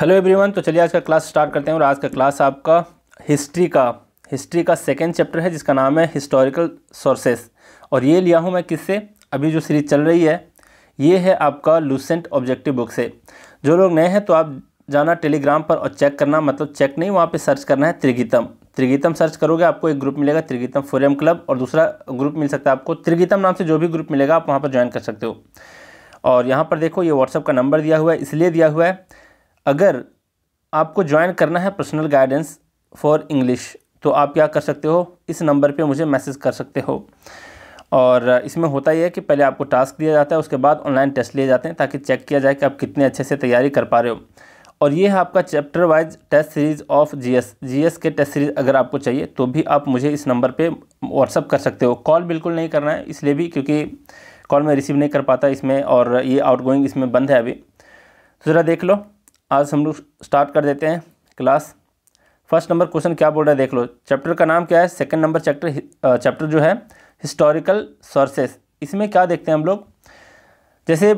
hello everyone तो चलिए आज का क्लास स्टार्ट करते हैं और आज का क्लास आपका हिस्ट्री का हिस्ट्री का सेकेंड चैप्टर है जिसका नाम है हिस्टोरिकल सोर्सेस और ये लिया हूँ मैं किससे अभी जो सीरीज चल रही है ये है आपका लूसेंट ऑब्जेक्टिव बुक से जो लोग नए हैं तो आप जाना टेलीग्राम पर और चेक करना मतलब चेक नहीं वहाँ पर सर्च करना है त्रिगीतम त्रिगीतम सर्च करोगे आपको एक ग्रुप मिलेगा त्रिगीतम फोरियम क्लब और दूसरा ग्रुप मिल सकता है आपको त्रिगीतम नाम से जो भी ग्रुप मिलेगा आप वहाँ पर ज्वाइन कर सकते हो और यहाँ पर देखो ये व्हाट्सअप का नंबर दिया हुआ है इसलिए दिया हुआ है अगर आपको ज्वाइन करना है पर्सनल गाइडेंस फॉर इंग्लिश तो आप क्या कर सकते हो इस नंबर पे मुझे मैसेज कर सकते हो और इसमें होता ही है कि पहले आपको टास्क दिया जाता है उसके बाद ऑनलाइन टेस्ट लिए जाते हैं ताकि चेक किया जाए कि आप कितने अच्छे से तैयारी कर पा रहे हो और ये है आपका chapter wise test series of GS GS के टेस्ट सीरीज़ अगर आपको चाहिए तो भी आप मुझे इस नंबर पे व्हाट्सअप कर सकते हो कॉल बिल्कुल नहीं करना है इसलिए भी क्योंकि कॉल मैं रिसीव नहीं कर पाता इसमें और ये आउटगोइंग इसमें बंद है अभी तो ज़रा देख लो आज हम लोग स्टार्ट कर देते हैं क्लास फर्स्ट नंबर क्वेश्चन क्या बोल रहा है देख लो चैप्टर का नाम क्या है सेकंड नंबर चैप्टर चैप्टर जो है हिस्टोरिकल सोर्सेस इसमें क्या देखते हैं हम लोग जैसे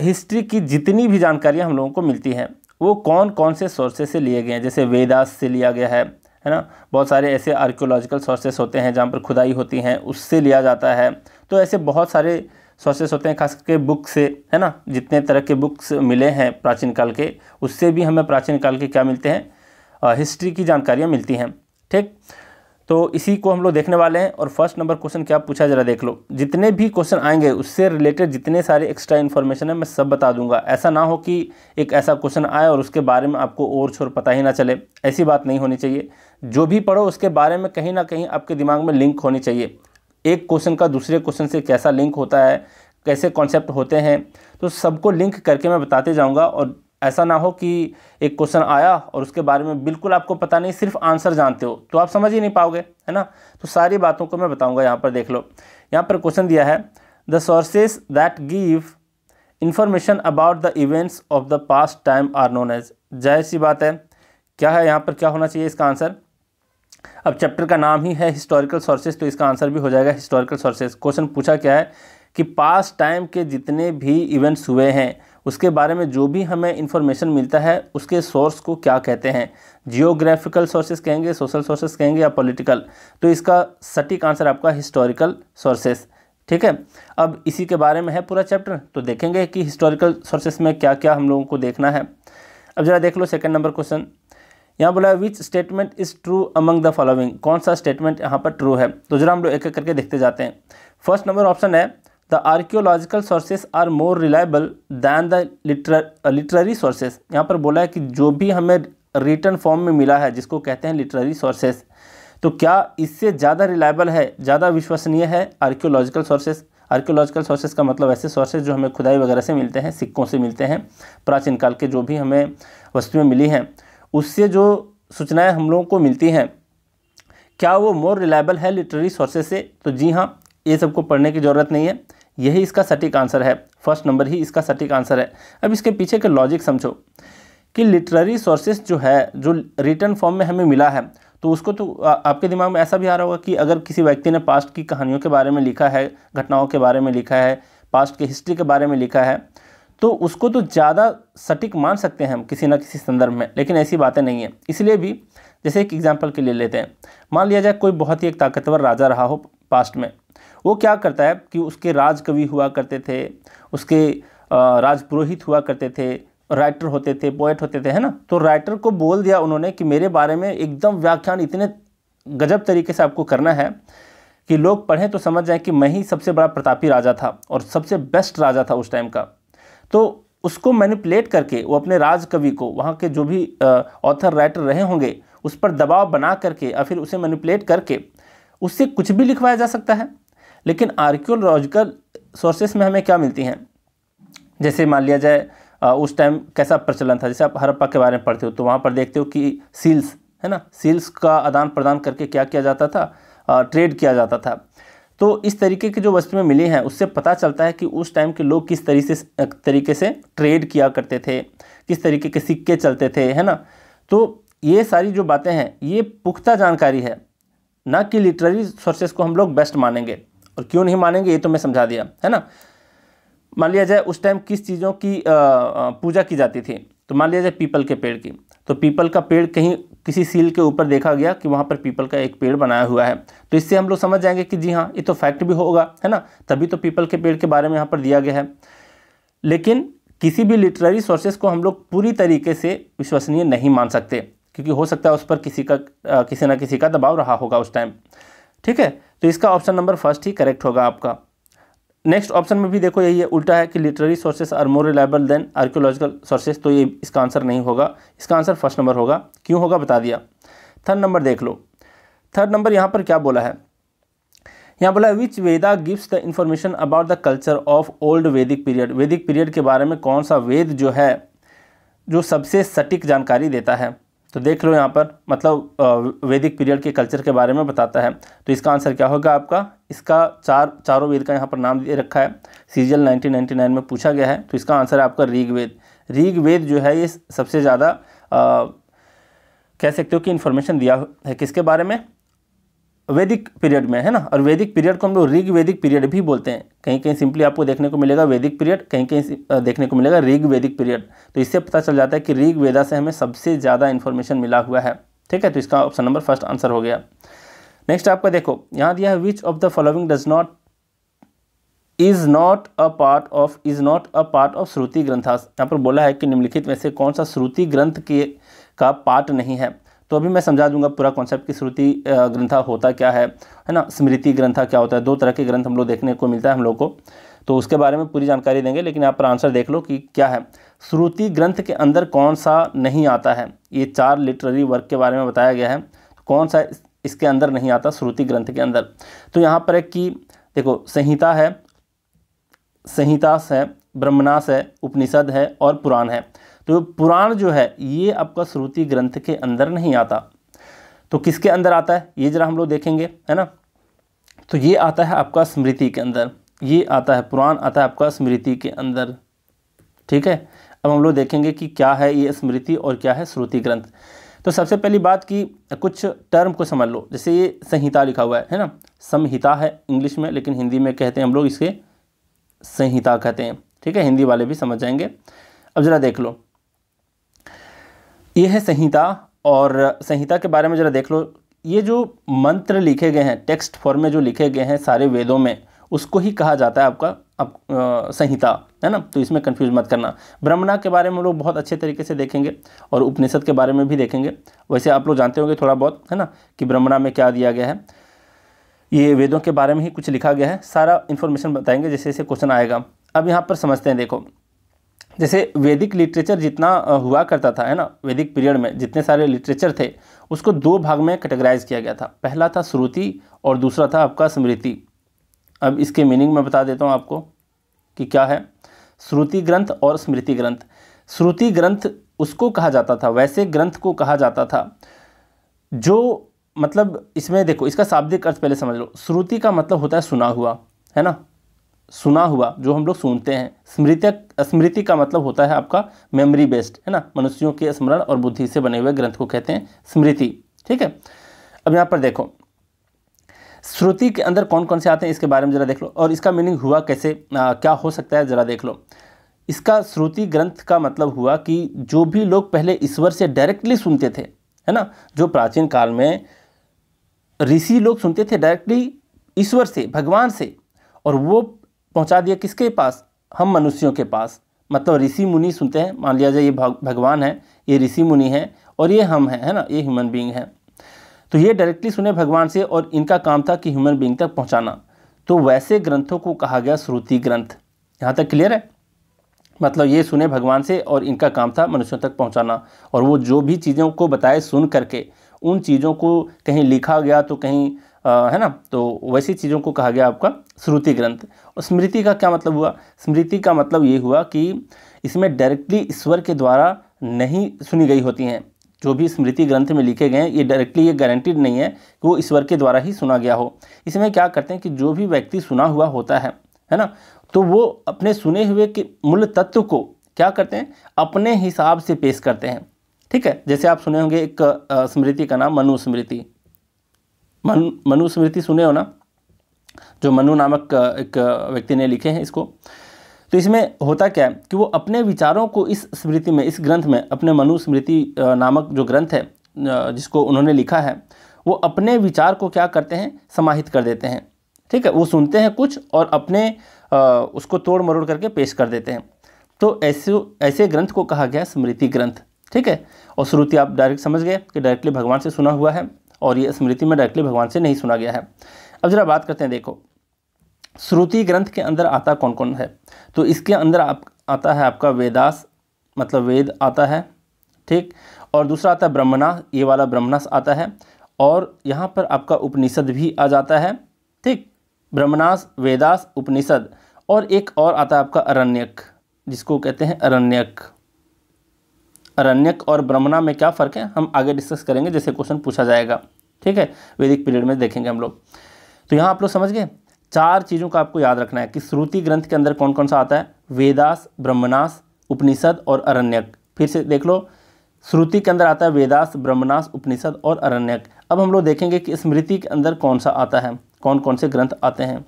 हिस्ट्री की जितनी भी जानकारियाँ हम लोगों को मिलती हैं वो कौन कौन से सोर्सेज से लिए गए हैं जैसे वेदास से लिया गया है है ना बहुत सारे ऐसे आर्कियोलॉजिकल सोर्सेस होते हैं जहाँ पर खुदाई होती हैं उससे लिया जाता है तो ऐसे बहुत सारे सोर्सेस होते हैं खास करके बुक से है ना जितने तरह के बुक्स मिले हैं प्राचीन काल के उससे भी हमें प्राचीन काल के क्या मिलते हैं हिस्ट्री की जानकारियाँ मिलती हैं ठीक तो इसी को हम लोग देखने वाले हैं और फर्स्ट नंबर क्वेश्चन क्या पूछा जरा देख लो जितने भी क्वेश्चन आएंगे उससे रिलेटेड जितने सारे एक्स्ट्रा इन्फॉर्मेशन है मैं सब बता दूंगा ऐसा ना हो कि एक ऐसा क्वेश्चन आए और उसके बारे में आपको और छोर पता ही ना चले ऐसी बात नहीं होनी चाहिए जो भी पढ़ो उसके बारे में कहीं ना कहीं आपके दिमाग में लिंक होनी चाहिए एक क्वेश्चन का दूसरे क्वेश्चन से कैसा लिंक होता है कैसे कॉन्सेप्ट होते हैं तो सबको लिंक करके मैं बताते जाऊँगा और ऐसा ना हो कि एक क्वेश्चन आया और उसके बारे में बिल्कुल आपको पता नहीं सिर्फ आंसर जानते हो तो आप समझ ही नहीं पाओगे है ना तो सारी बातों को मैं बताऊंगा यहाँ पर देख लो यहाँ पर क्वेश्चन दिया है the sources that give information about the events of the past time are known as जाहिर सी बात है क्या है यहाँ पर क्या होना चाहिए इसका आंसर अब चैप्टर का नाम ही है हिस्टोरिकल सोर्सेज तो इसका आंसर भी हो जाएगा हिस्टोरिकल सोर्सेज क्वेश्चन पूछा क्या है कि पास टाइम के जितने भी इवेंट्स हुए हैं उसके बारे में जो भी हमें इन्फॉर्मेशन मिलता है उसके सोर्स को क्या कहते हैं जियोग्राफिकल सोर्सेज कहेंगे सोशल सोर्सेज कहेंगे या पॉलिटिकल तो इसका सटीक आंसर आपका हिस्टोरिकल सोर्सेज ठीक है अब इसी के बारे में है पूरा चैप्टर तो देखेंगे कि हिस्टोरिकल सोर्सेस में क्या क्या हम लोगों को देखना है अब ज़रा देख लो सेकेंड नंबर क्वेश्चन यहाँ बोला which statement is true among the following कौन सा स्टेटमेंट यहाँ पर ट्रू है तो जरा हम लोग एक एक करके देखते जाते हैं फर्स्ट नंबर ऑप्शन है the archaeological sources are more reliable than the literary sources यहाँ पर बोला है कि जो भी हमें रिटर्न फॉर्म में मिला है जिसको कहते हैं लिटररी सोर्सेज तो क्या इससे ज़्यादा रिलायबल है ज़्यादा विश्वसनीय है आर्क्योलॉजिकल सोर्सेज आर्क्योलॉजिकल सोर्सेज का मतलब ऐसे सोर्सेज जो हमें खुदाई वगैरह से मिलते हैं सिक्कों से मिलते हैं प्राचीन काल के जो भी हमें वस्तुएं मिली हैं उससे जो सूचनाएं हम लोगों को मिलती हैं क्या वो मोर रिलायबल है लिटरेरी सोर्सेज से तो जी हाँ ये सबको पढ़ने की ज़रूरत नहीं है यही इसका सटीक आंसर है फर्स्ट नंबर ही इसका सटीक आंसर है अब इसके पीछे के लॉजिक समझो कि लिटरेरी सोर्सेज जो है जो रिटर्न फॉर्म में हमें मिला है तो उसको तो आ, आपके दिमाग में ऐसा भी आ रहा होगा कि अगर किसी व्यक्ति ने पास्ट की कहानियों के बारे में लिखा है घटनाओं के बारे में लिखा है पास्ट के हिस्ट्री के बारे में लिखा है तो उसको तो ज़्यादा सटीक मान सकते हैं हम किसी ना किसी संदर्भ में लेकिन ऐसी बातें नहीं है इसलिए भी जैसे एक एग्जाम्पल के लिए लेते हैं मान लिया जाए कोई बहुत ही एक ताकतवर राजा रहा हो पास्ट में वो क्या करता है कि उसके राजकवि हुआ करते थे उसके राजपुरोहित हुआ करते थे राइटर होते थे पोएट होते थे है ना तो राइटर को बोल दिया उन्होंने कि मेरे बारे में एकदम व्याख्यान इतने गजब तरीके से आपको करना है कि लोग पढ़ें तो समझ जाएं कि मैं ही सबसे बड़ा प्रतापी राजा था और सबसे बेस्ट राजा था उस टाइम का तो उसको मैनिपुलेट करके वो अपने राज कवि को वहाँ के जो भी ऑथर राइटर रहे होंगे उस पर दबाव बना करके या फिर उसे मैनिपुलेट करके उससे कुछ भी लिखवाया जा सकता है लेकिन आर्क्योलॉजिकल सोर्सेस में हमें क्या मिलती हैं जैसे मान लिया जाए उस टाइम कैसा प्रचलन था जैसे आप हरप्पा के बारे में पढ़ते हो तो वहाँ पर देखते हो कि सील्स है ना सील्स का आदान प्रदान करके क्या किया जाता था ट्रेड किया जाता था तो इस तरीके की जो वस्तुएं मिली हैं उससे पता चलता है कि उस टाइम के लोग किस तरीके से तरीके से ट्रेड किया करते थे किस तरीके के सिक्के चलते थे है ना तो ये सारी जो बातें हैं ये पुख्ता जानकारी है ना कि लिटरेरी सोर्सेज को हम लोग बेस्ट मानेंगे और क्यों नहीं मानेंगे ये तो मैं समझा दिया है ना मान लिया जाए उस टाइम किस चीज़ों की पूजा की जाती थी तो मान लिया जाए पीपल के पेड़ की तो पीपल का पेड़ कहीं किसी सील के ऊपर देखा गया कि वहाँ पर पीपल का एक पेड़ बनाया हुआ है तो इससे हम लोग समझ जाएंगे कि जी हाँ ये तो फैक्ट भी होगा है ना तभी तो पीपल के पेड़ के बारे में यहाँ पर दिया गया है लेकिन किसी भी लिटरेरी सोर्सेस को हम लोग पूरी तरीके से विश्वसनीय नहीं मान सकते क्योंकि हो सकता है उस पर किसी का आ, किसी ना किसी का दबाव रहा होगा उस टाइम ठीक है तो इसका ऑप्शन नंबर फर्स्ट ही करेक्ट होगा आपका नेक्स्ट ऑप्शन में भी देखो यही है उल्टा है कि literary sources are more reliable than archaeological sources तो ये इसका आंसर नहीं होगा इसका आंसर फर्स्ट नंबर होगा क्यों होगा बता दिया थर्ड नंबर देख लो थर्ड नंबर यहाँ पर क्या बोला है यहाँ बोला है which Veda gives the information about the culture of old Vedic period Vedic period के बारे में कौन सा वेद जो है जो सबसे सटीक जानकारी देता है तो देख लो यहाँ पर मतलब वैदिक पीरियड के कल्चर के बारे में बताता है तो इसका आंसर क्या होगा आपका इसका चार चारों वेद का यहाँ पर नाम दे रखा है सीजल 1999 में पूछा गया है तो इसका आंसर है आपका ऋग्वेद ऋग्वेद जो है ये सबसे ज़्यादा कह सकते हो कि इन्फॉर्मेशन दिया है किसके बारे में वैदिक पीरियड में है ना और वैदिक पीरियड को हम लोग ऋग वैदिक पीरियड भी बोलते हैं कहीं कहीं सिंपली आपको देखने को मिलेगा वैदिक पीरियड कहीं कहीं देखने को मिलेगा ऋग वैदिक पीरियड तो इससे पता चल जाता है कि ऋग वेदा से हमें सबसे ज़्यादा इन्फॉर्मेशन मिला हुआ है ठीक है तो इसका ऑप्शन नंबर फर्स्ट आंसर हो गया नेक्स्ट आपका देखो यहाँ दिया है which of the following does not is not a part of is not a part of Shruti Grantha यहाँ पर बोला है कि निम्नलिखित में से कौन सा श्रुति ग्रंथ के का पार्ट नहीं है तो अभी मैं समझा दूंगा पूरा कॉन्सेप्ट कि श्रुति ग्रंथा होता क्या है है ना स्मृति ग्रंथा क्या होता है दो तरह के ग्रंथ हम लोग देखने को मिलता है हम लोग को तो उसके बारे में पूरी जानकारी देंगे लेकिन आप पर आंसर देख लो कि क्या है श्रुति ग्रंथ के अंदर कौन सा नहीं आता है ये चार लिटरेरी वर्क के बारे में बताया गया है तो कौन सा इसके अंदर नहीं आता श्रुति ग्रंथ के अंदर तो यहाँ पर है कि देखो संहिता है संहितास है ब्रह्मनास है उपनिषद है और पुराण है तो पुराण जो है ये आपका श्रुति ग्रंथ के अंदर नहीं आता तो किसके अंदर आता है ये जरा हम लोग देखेंगे है ना तो ये आता है आपका स्मृति के अंदर ये आता है पुराण आता है आपका स्मृति के अंदर ठीक है अब हम लोग देखेंगे कि क्या है ये स्मृति और क्या है श्रुति ग्रंथ तो सबसे पहली बात कि कुछ टर्म को समझ लो जैसे ये संहिता लिखा हुआ है है ना संहिता है इंग्लिश में लेकिन हिंदी में कहते हैं हम लोग इसके संहिता कहते हैं ठीक है हिंदी वाले भी समझ जाएंगे अब ज़रा देख लो ये है संहिता और संहिता के बारे में ज़रा देख लो ये जो मंत्र लिखे गए हैं टेक्स्ट फॉर्म में जो लिखे गए हैं सारे वेदों में उसको ही कहा जाता है आपका अब संहिता है ना तो इसमें कंफ्यूज मत करना ब्रह्मणा के बारे में हम लोग बहुत अच्छे तरीके से देखेंगे और उपनिषद के बारे में भी देखेंगे वैसे आप लोग जानते होंगे थोड़ा बहुत है ना कि ब्रह्मणा में क्या दिया गया है ये वेदों के बारे में ही कुछ लिखा गया है सारा इन्फॉर्मेशन बताएंगे जैसे जैसे क्वेश्चन आएगा अब यहाँ पर समझते हैं देखो जैसे वैदिक लिटरेचर जितना हुआ करता था है ना वैदिक पीरियड में जितने सारे लिटरेचर थे उसको दो भाग में कैटेगराइज किया गया था पहला था श्रुति और दूसरा था आपका स्मृति अब इसके मीनिंग मैं बता देता हूँ आपको कि क्या है श्रुति ग्रंथ और स्मृति ग्रंथ श्रुति ग्रंथ उसको कहा जाता था वैसे ग्रंथ को कहा जाता था जो मतलब इसमें देखो इसका शाब्दिक अर्थ पहले समझ लो श्रुति का मतलब होता है सुना हुआ है ना सुना हुआ जो हम लोग सुनते हैं स्मृति स्मृति का मतलब होता है आपका मेमोरी बेस्ड है ना मनुष्यों के स्मरण और बुद्धि से बने हुए ग्रंथ को कहते हैं स्मृति ठीक है अब यहाँ पर देखो श्रुति के अंदर कौन कौन से आते हैं इसके बारे में ज़रा देख लो और इसका मीनिंग हुआ कैसे आ, क्या हो सकता है ज़रा देख लो इसका श्रुति ग्रंथ का मतलब हुआ कि जो भी लोग पहले ईश्वर से डायरेक्टली सुनते थे है ना जो प्राचीन काल में ऋषि लोग सुनते थे डायरेक्टली ईश्वर से भगवान से और वो पहुंचा दिया किसके पास हम मनुष्यों के पास मतलब ऋषि मुनि सुनते हैं मान लिया जाए ये भगवान है ये ऋषि मुनि है और ये हम हैं है ना ये ह्यूमन बींग हैं तो ये डायरेक्टली सुने भगवान से और इनका काम था कि ह्यूमन बींग तक पहुँचाना तो वैसे ग्रंथों को कहा गया श्रुति ग्रंथ यहाँ तक क्लियर है मतलब ये सुने भगवान से और इनका काम था मनुष्यों तक पहुंचाना और वो जो भी चीज़ों को बताए सुन करके उन चीज़ों को कहीं लिखा गया तो कहीं आ, है ना तो वैसी चीज़ों को कहा गया आपका श्रुति ग्रंथ और स्मृति का क्या मतलब हुआ स्मृति का मतलब ये हुआ कि इसमें डायरेक्टली ईश्वर के द्वारा नहीं सुनी गई होती हैं जो भी स्मृति ग्रंथ में लिखे गए हैं ये डायरेक्टली ये गारंटीड नहीं है कि वो ईश्वर के द्वारा ही सुना गया हो इसमें क्या करते हैं कि जो भी व्यक्ति सुना हुआ होता है है ना तो वो अपने सुने हुए के मूल तत्व को क्या करते हैं अपने हिसाब से पेश करते हैं ठीक है जैसे आप सुने होंगे एक स्मृति का नाम मनुस्मृति मन मनुस्मृति सुने हो ना जो मनु नामक एक व्यक्ति ने लिखे हैं इसको तो इसमें होता क्या है कि वो अपने विचारों को इस स्मृति में इस ग्रंथ में अपने मनुस्मृति नामक जो ग्रंथ है जिसको उन्होंने लिखा है वो अपने विचार को क्या करते हैं समाहित कर देते हैं ठीक है वो सुनते हैं कुछ और अपने उसको तोड़ मरोड़ करके पेश कर देते हैं तो ऐसे ऐसे ग्रंथ को कहा गया स्मृति ग्रंथ ठीक है और श्रुति आप डायरेक्ट समझ गए कि डायरेक्टली भगवान से सुना हुआ है और ये स्मृति में डायरेक्टली भगवान से नहीं सुना गया है अब ज़रा बात करते हैं देखो श्रुति ग्रंथ के अंदर आता कौन कौन है तो इसके अंदर आप आता है आपका वेदास मतलब वेद आता है ठीक और दूसरा आता है ब्रह्मणास ये वाला ब्रह्मणास आता है और यहाँ पर आपका उपनिषद भी आ जाता है ठीक ब्रह्मणास वेदास उपनिषद और एक और आता है आपका अरण्यक जिसको कहते हैं अरण्यक अरण्यक और ब्रह्मणा में क्या फ़र्क है हम आगे डिस्कस करेंगे जैसे क्वेश्चन पूछा जाएगा ठीक है वैदिक पीरियड में देखेंगे हम लोग तो यहाँ आप लोग समझ गए चार चीज़ों का आपको याद रखना है कि श्रुति ग्रंथ के अंदर कौन कौन सा आता है वेदास ब्रह्मनास उपनिषद और अरण्यक फिर से देख लो श्रुति के अंदर आता है वेदास ब्रह्मनास उपनिषद और अरण्यक अब हम लोग देखेंगे कि स्मृति के अंदर कौन सा आता है कौन कौन से ग्रंथ आते हैं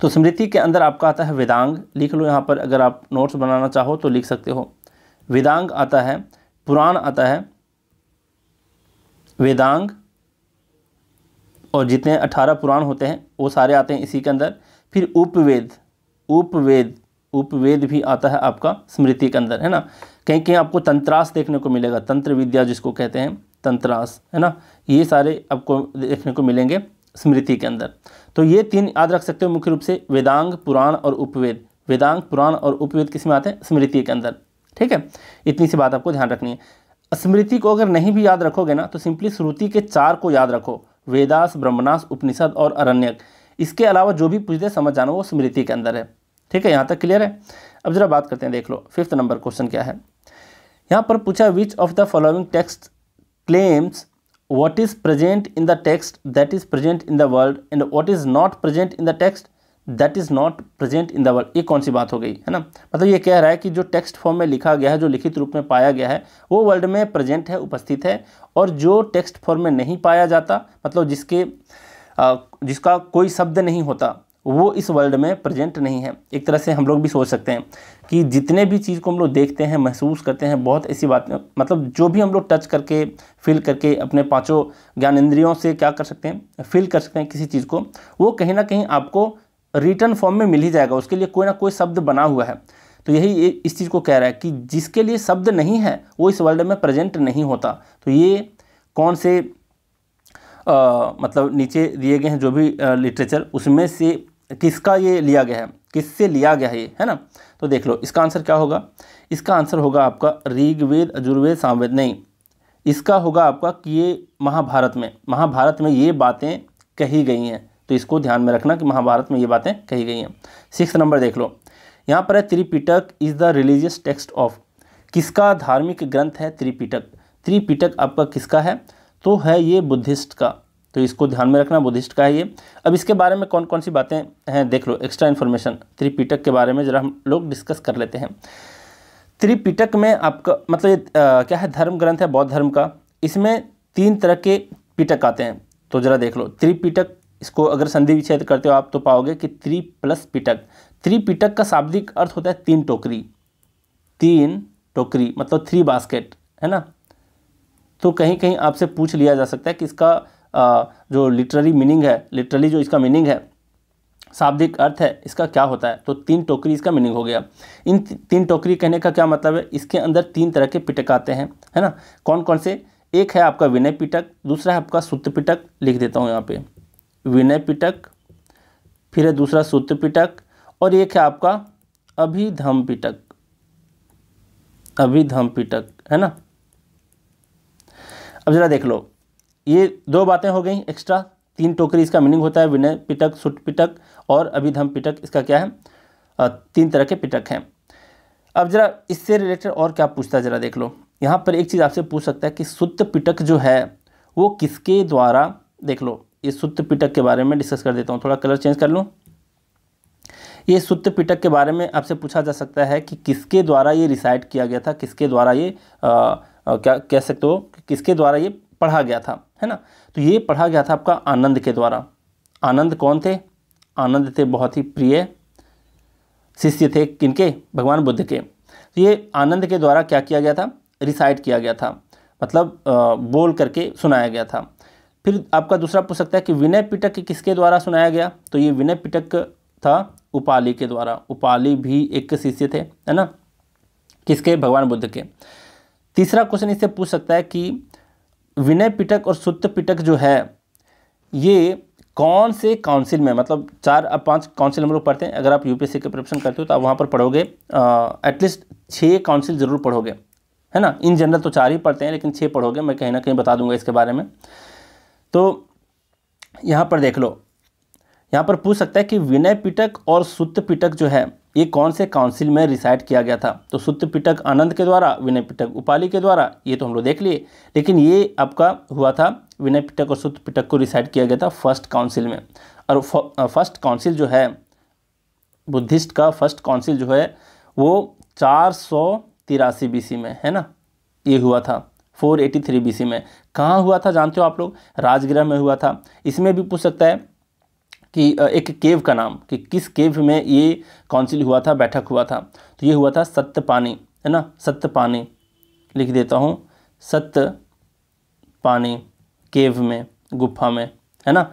तो स्मृति के अंदर आपका आता है वेदांग लिख लो यहाँ पर अगर आप नोट्स बनाना चाहो तो लिख सकते हो वेदांग आता है पुराण आता है वेदांग और जितने अठारह पुराण होते हैं वो सारे आते हैं इसी के अंदर फिर उपवेद उपवेद उपवेद भी आता है आपका स्मृति के अंदर है ना कहीं कहीं आपको तंत्रास देखने को मिलेगा तंत्र विद्या जिसको कहते हैं तंत्रास है ना ये सारे आपको देखने को मिलेंगे स्मृति के अंदर तो ये तीन याद रख सकते हो मुख्य रूप से वेदांग पुराण और उपवेद वेदांग पुराण और उपवेद किस में आते हैं स्मृति के अंदर ठीक है इतनी सी बात आपको ध्यान रखनी है स्मृति को अगर नहीं भी याद रखोगे ना तो सिंपली श्रुति के चार को याद रखो वेदास ब्रह्मनास उपनिषद और अरण्यक इसके अलावा जो भी पूछते समझ जाना वो स्मृति के अंदर है ठीक है यहाँ तक क्लियर है अब जरा बात करते हैं देख लो फिफ्थ नंबर क्वेश्चन क्या है यहाँ पर पूछा which of the following text claims what is present in the text that is present in the world and what is not present in the text that is not present in the world ये कौन सी बात हो गई है ना मतलब ये कह रहा है कि जो टेक्स्ट फॉर्म में लिखा गया है जो लिखित रूप में पाया गया है वो वर्ल्ड में प्रेजेंट है उपस्थित है और जो टेक्स्ट फॉर्म में नहीं पाया जाता मतलब जिसके जिसका कोई शब्द नहीं होता वो इस वर्ल्ड में प्रेजेंट नहीं है एक तरह से हम लोग भी सोच सकते हैं कि जितने भी चीज़ को हम लोग देखते हैं महसूस करते हैं बहुत ऐसी बात मतलब जो भी हम लोग टच करके फील करके अपने पांचों इंद्रियों से क्या कर सकते हैं फील कर सकते हैं किसी चीज़ को वो कहीं ना कहीं आपको रिटर्न फॉर्म में मिल ही जाएगा उसके लिए कोई ना कोई शब्द बना हुआ है तो यही इस चीज़ को कह रहा है कि जिसके लिए शब्द नहीं है वो इस वर्ल्ड में प्रेजेंट नहीं होता तो ये कौन से आ, मतलब नीचे दिए गए हैं जो भी आ, लिटरेचर उसमें से किसका ये लिया गया है किससे लिया गया है ये है ना तो देख लो इसका आंसर क्या होगा इसका आंसर होगा आपका ऋग्वेद अजुर्वेद सामवेद नहीं इसका होगा आपका कि ये महाभारत में महाभारत में ये बातें कही गई हैं तो इसको ध्यान में रखना कि महाभारत में ये बातें कही गई हैं सिक्स नंबर देख लो यहाँ पर है Tripitaka is the religious text of किसका धार्मिक ग्रंथ है त्रिपिटक त्रिपिटक आपका किसका है तो है ये बुद्धिस्ट का तो इसको ध्यान में रखना बुद्धिस्ट का है ये अब इसके बारे में कौन कौन सी बातें हैं देख लो एक्स्ट्रा इन्फॉर्मेशन त्रिपिटक के बारे में ज़रा हम लोग डिस्कस कर लेते हैं त्रिपिटक में आपका मतलब आ, क्या है धर्म ग्रंथ है बौद्ध धर्म का इसमें तीन तरह के पिटक आते हैं तो ज़रा देख लो त्रिपिटक इसको अगर संधि विच्छेद करते हो आप तो पाओगे कि त्रि प्लस पिटक थ्री पिटक का शाब्दिक अर्थ होता है तीन टोकरी तीन टोकरी मतलब थ्री बास्केट है ना तो कहीं कहीं आपसे पूछ लिया जा सकता है कि इसका आ, जो लिटरली मीनिंग है लिटरली जो इसका मीनिंग है शाब्दिक अर्थ है इसका क्या होता है तो तीन टोकरी इसका मीनिंग हो गया इन तीन टोकरी कहने का क्या मतलब है इसके अंदर तीन तरह के पिटक आते हैं है ना कौन कौन से एक है आपका विनय पिटक दूसरा है आपका सुत्त पिटक लिख देता हूँ यहाँ पे विनय पिटक फिर है दूसरा सूत्र पिटक और एक है आपका अभिधम पिटक अभिधम पिटक है ना अब ज़रा देख लो ये दो बातें हो गई एक्स्ट्रा तीन टोकरी इसका मीनिंग होता है विनय पिटक सुट पिटक और अभिधम पिटक इसका क्या है तीन तरह के पिटक हैं अब जरा इससे रिलेटेड और क्या पूछता है जरा देख लो यहाँ पर एक चीज़ आपसे पूछ सकता है कि सुत पिटक जो है वो किसके द्वारा देख लो इस सुत्त पिटक के बारे में डिस्कस कर देता हूँ थोड़ा कलर चेंज कर लूँ ये सुत्त पिटक के बारे में आपसे पूछा जा सकता है कि किसके द्वारा ये रिसाइट किया गया था किसके द्वारा ये आ, आ, क्या कह सकते हो कि किसके द्वारा ये पढ़ा गया था है ना तो ये पढ़ा गया था आपका आनंद के द्वारा आनंद कौन थे आनंद थे बहुत ही प्रिय शिष्य थे किनके भगवान बुद्ध के तो ये आनंद के द्वारा क्या किया गया था रिसाइट किया गया था मतलब बोल करके सुनाया गया था फिर आपका दूसरा पूछ सकता है कि विनय पिटक किसके द्वारा सुनाया गया तो ये विनय पिटक था उपाली के द्वारा उपाली भी एक शिष्य थे है ना किसके भगवान बुद्ध के तीसरा क्वेश्चन इससे पूछ सकता है कि विनय पिटक और सुत्त पिटक जो है ये कौन से काउंसिल में मतलब चार अब पांच काउंसिल हम लोग पढ़ते हैं अगर आप यूपीएससी के प्रिपरेशन करते हो तो आप वहाँ पर पढ़ोगे एटलीस्ट छः काउंसिल ज़रूर पढ़ोगे है ना इन जनरल तो चार ही पढ़ते हैं लेकिन छः पढ़ोगे मैं कहीं ना कहीं बता दूंगा इसके बारे में तो यहाँ पर देख लो यहाँ पर पूछ सकता है कि विनय पिटक और सुत्त पिटक जो है ये कौन से काउंसिल में रिसाइड किया गया था तो सुत्त पिटक आनंद के द्वारा विनय पिटक उपाली के द्वारा ये तो हम लोग देख लिए लेकिन ये आपका हुआ था विनय पिटक और सुत्त पिटक को रिसाइड किया गया था फर्स्ट काउंसिल में और फर्स्ट काउंसिल जो है बुद्धिस्ट का फर्स्ट काउंसिल जो है वो चार सौ तिरासी में है ना ये हुआ था 483 बीसी में कहाँ हुआ था जानते हो आप लोग राजगृह में हुआ था इसमें भी पूछ सकता है कि एक केव का नाम कि किस केव में ये काउंसिल हुआ था बैठक हुआ था तो ये हुआ था सत्य पानी है ना सत्य पानी लिख देता हूँ सत्य पानी केव में गुफा में है ना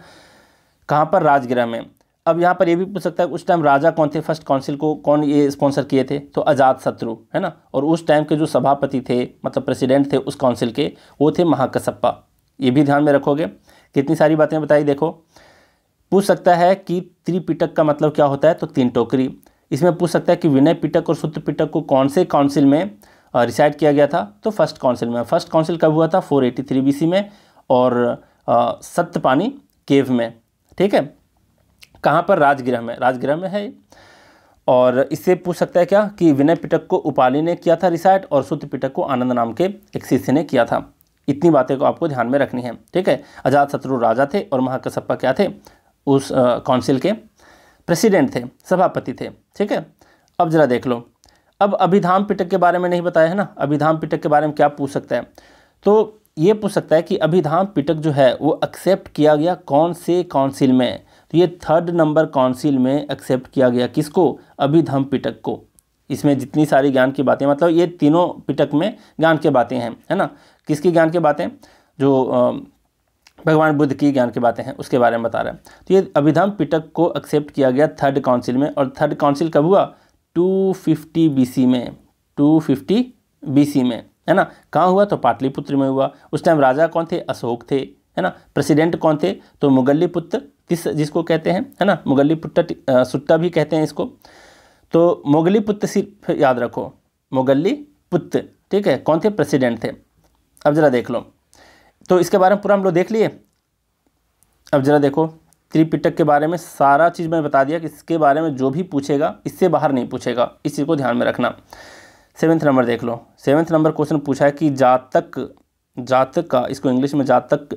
कहाँ पर राजगृह में अब यहाँ पर ये भी पूछ सकता है उस टाइम राजा कौन थे फर्स्ट काउंसिल को कौन ये स्पॉन्सर किए थे तो आज़ाद शत्रु है ना और उस टाइम के जो सभापति थे मतलब प्रेसिडेंट थे उस काउंसिल के वो थे महाकसप्पा ये भी ध्यान में रखोगे कितनी सारी बातें बताई देखो पूछ सकता है कि त्रिपिटक का मतलब क्या होता है तो तीन टोकरी इसमें पूछ सकता है कि विनय पिटक और सूत्र पिटक को कौन से काउंसिल में रिसाइड किया गया था तो फर्स्ट काउंसिल में फर्स्ट काउंसिल कब हुआ था 483 बीसी में और सत्यपानी केव में ठीक है कहाँ पर राजगृह में राजगृह में है और इससे पूछ सकता है क्या कि विनय पिटक को उपाली ने किया था रिसाइट और सुत पिटक को आनंद नाम के एक शिष्य ने किया था इतनी बातें को आपको ध्यान में रखनी है ठीक है आजाद शत्रु राजा थे और महाकसप्पा क्या थे उस काउंसिल के प्रेसिडेंट थे सभापति थे ठीक है अब ज़रा देख लो अब अभिधाम पिटक के बारे में नहीं बताया है ना अभिधाम पिटक के बारे में क्या पूछ सकता है तो ये पूछ सकता है कि अभिधाम पिटक जो है वो एक्सेप्ट किया गया कौन से काउंसिल में तो ये थर्ड नंबर काउंसिल में एक्सेप्ट किया गया किसको अभिधम पिटक को इसमें जितनी सारी ज्ञान की बातें मतलब ये तीनों पिटक में ज्ञान के बातें हैं है ना किसकी ज्ञान की बातें जो भगवान बुद्ध की ज्ञान की बातें हैं उसके बारे में बता रहे हैं तो ये अभिधम पिटक को एक्सेप्ट किया गया थर्ड काउंसिल में और थर्ड काउंसिल कब हुआ टू फिफ्टी में टू फिफ्टी में है ना कहाँ हुआ तो पाटलिपुत्र में हुआ उस टाइम राजा कौन थे अशोक थे है ना प्रेसिडेंट कौन थे तो पुत्र किस जिसको कहते हैं है ना मुगली पुट्टा सुट्टा भी कहते हैं इसको तो मुगली पुत्र सिर्फ याद रखो मोगली पुत्र ठीक है कौन थे प्रेसिडेंट थे अब ज़रा देख लो तो इसके बारे में पूरा हम लोग देख लिए अब ज़रा देखो त्रिपिटक के बारे में सारा चीज़ मैंने बता दिया कि इसके बारे में जो भी पूछेगा इससे बाहर नहीं पूछेगा इस चीज़ को ध्यान में रखना सेवन्थ नंबर देख लो सेवन्थ नंबर क्वेश्चन पूछा है कि जातक जातक का इसको इंग्लिश में जातक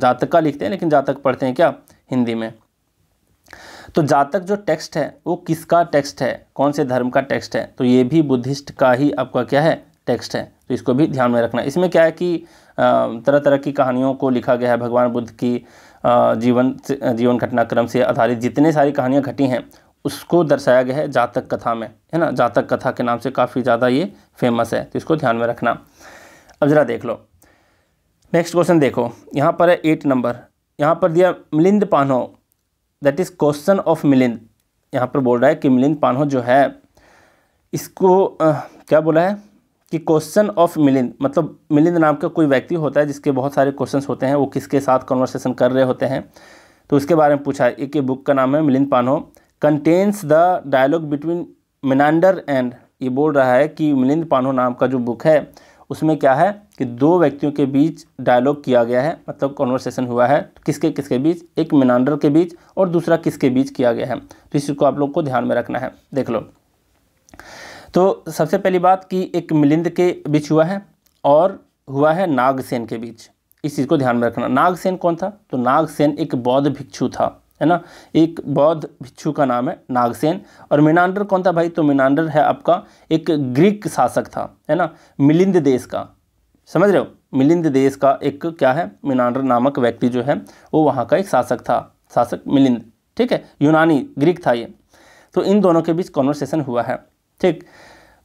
जातक का लिखते हैं लेकिन जातक पढ़ते हैं क्या हिंदी में तो जातक जो टेक्स्ट है वो किसका टेक्स्ट है कौन से धर्म का टेक्स्ट है तो ये भी बुद्धिस्ट का ही आपका क्या है टेक्स्ट है तो इसको भी ध्यान में रखना इसमें क्या है कि तरह तरह की कहानियों को लिखा गया है भगवान बुद्ध की जीवन जीवन घटनाक्रम से आधारित जितने सारी कहानियाँ घटी हैं उसको दर्शाया गया है जातक कथा में है ना जातक कथा के नाम से काफ़ी ज़्यादा ये फेमस है तो इसको ध्यान में रखना अब ज़रा देख लो नेक्स्ट क्वेश्चन देखो यहाँ पर है एट नंबर यहाँ पर दिया Milind Panho that is question of Milind यहाँ पर बोल रहा है कि मिलिंद पान्हो जो है इसको आ, क्या बोला है कि क्वेश्चन ऑफ मिलिंद मतलब मिलिंद नाम का कोई व्यक्ति होता है जिसके बहुत सारे क्वेश्चंस होते हैं वो किसके साथ कॉन्वर्सेशन कर रहे होते हैं तो उसके बारे में पूछा है एक ये बुक का नाम है Milind Panho contains the dialogue between Menander and ये बोल रहा है कि मिलिंद पान्हो नाम का जो बुक है उसमें क्या है कि दो व्यक्तियों के बीच डायलॉग किया गया है मतलब कॉन्वर्सेशन हुआ है किसके किसके बीच एक मिनांडर के बीच और दूसरा किसके बीच किया गया है तो इसी को आप लोग को ध्यान में रखना है देख लो तो सबसे पहली बात कि एक मिलिंद के बीच हुआ है और हुआ है नागसेन के बीच इस चीज़ को ध्यान में रखना नागसेन कौन था तो नागसेन एक बौद्ध भिक्षु था है ना एक बौद्ध भिक्षु का नाम है नागसेन और मिनांडर कौन था भाई तो मिनांडर है आपका एक ग्रीक शासक था है ना मिलिंद देश का समझ रहे हो मिलिंद देश का एक क्या है मिनांडर नामक व्यक्ति जो है वो वहाँ का एक शासक था शासक मिलिंद ठीक है यूनानी ग्रीक था ये तो इन दोनों के बीच कॉन्वर्सेशन हुआ है ठीक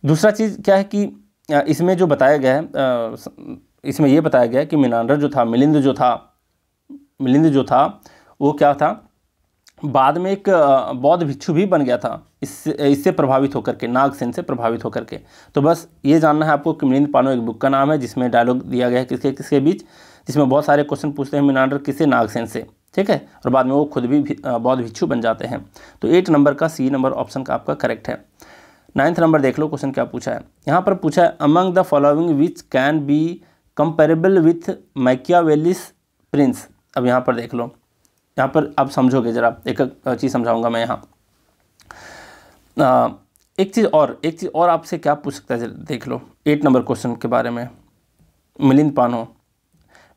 दूसरा चीज़ क्या है कि इसमें जो बताया गया है इसमें ये बताया गया है कि मिनान्डर जो था मिलिंद जो था मिलिंद जो था वो क्या था बाद में एक बौद्ध भिक्षु भी बन गया था इससे इससे प्रभावित होकर के नागसेन से प्रभावित होकर के तो बस ये जानना है आपको कि मिलिंद पानो एक बुक का नाम है जिसमें डायलॉग दिया गया है किसके किसके बीच जिसमें बहुत सारे क्वेश्चन पूछते हैं मीनाडर किसे नागसेन से ठीक है और बाद में वो खुद भी, भी बौद्ध भिक्षु बन जाते हैं तो एट नंबर का सी नंबर ऑप्शन का आपका करेक्ट है नाइन्थ नंबर देख लो क्वेश्चन क्या पूछा है यहाँ पर पूछा है among the following which can be comparable with Machiavelli's Prince अब यहाँ पर देख लो यहाँ पर आप समझोगे ज़रा एक चीज़ समझाऊंगा मैं यहाँ एक चीज़ और एक चीज़ और आपसे क्या पूछ सकता है देख लो एट नंबर क्वेश्चन के बारे में मिलिंद पानो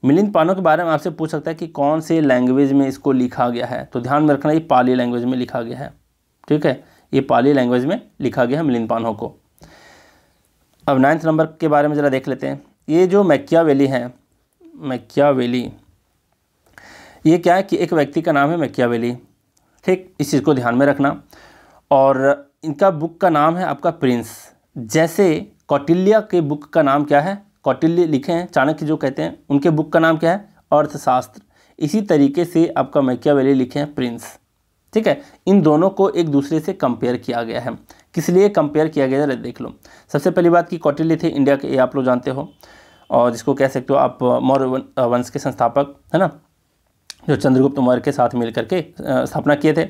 मिलिंद पानो के बारे में आपसे पूछ सकता है कि कौन से लैंग्वेज में इसको लिखा गया है तो ध्यान में रखना ये पाली लैंग्वेज में लिखा गया है ठीक है ये पाली लैंग्वेज में लिखा गया है मिलिंद पानो को अब नाइन्थ नंबर के बारे में ज़रा देख लेते हैं ये जो मैकिया वैली है मैकिया वैली ये क्या है कि एक व्यक्ति का नाम है मैकिया वैली ठीक इस चीज़ को ध्यान में रखना और इनका बुक का नाम है आपका प्रिंस जैसे कौटिल्या के बुक का नाम क्या है कौटिल्य लिखे हैं चाणक्य जो कहते हैं उनके बुक का नाम क्या है अर्थशास्त्र इसी तरीके से आपका मैकियावेली लिखे हैं प्रिंस ठीक है इन दोनों को एक दूसरे से कंपेयर किया गया है किस लिए कंपेयर किया गया है देख लो सबसे पहली बात कि कौटिल्य थे इंडिया के ये आप लोग जानते हो और जिसको कह सकते हो आप मौर्य वंश के संस्थापक है ना जो चंद्रगुप्त मौर्य के साथ मिल करके स्थापना किए थे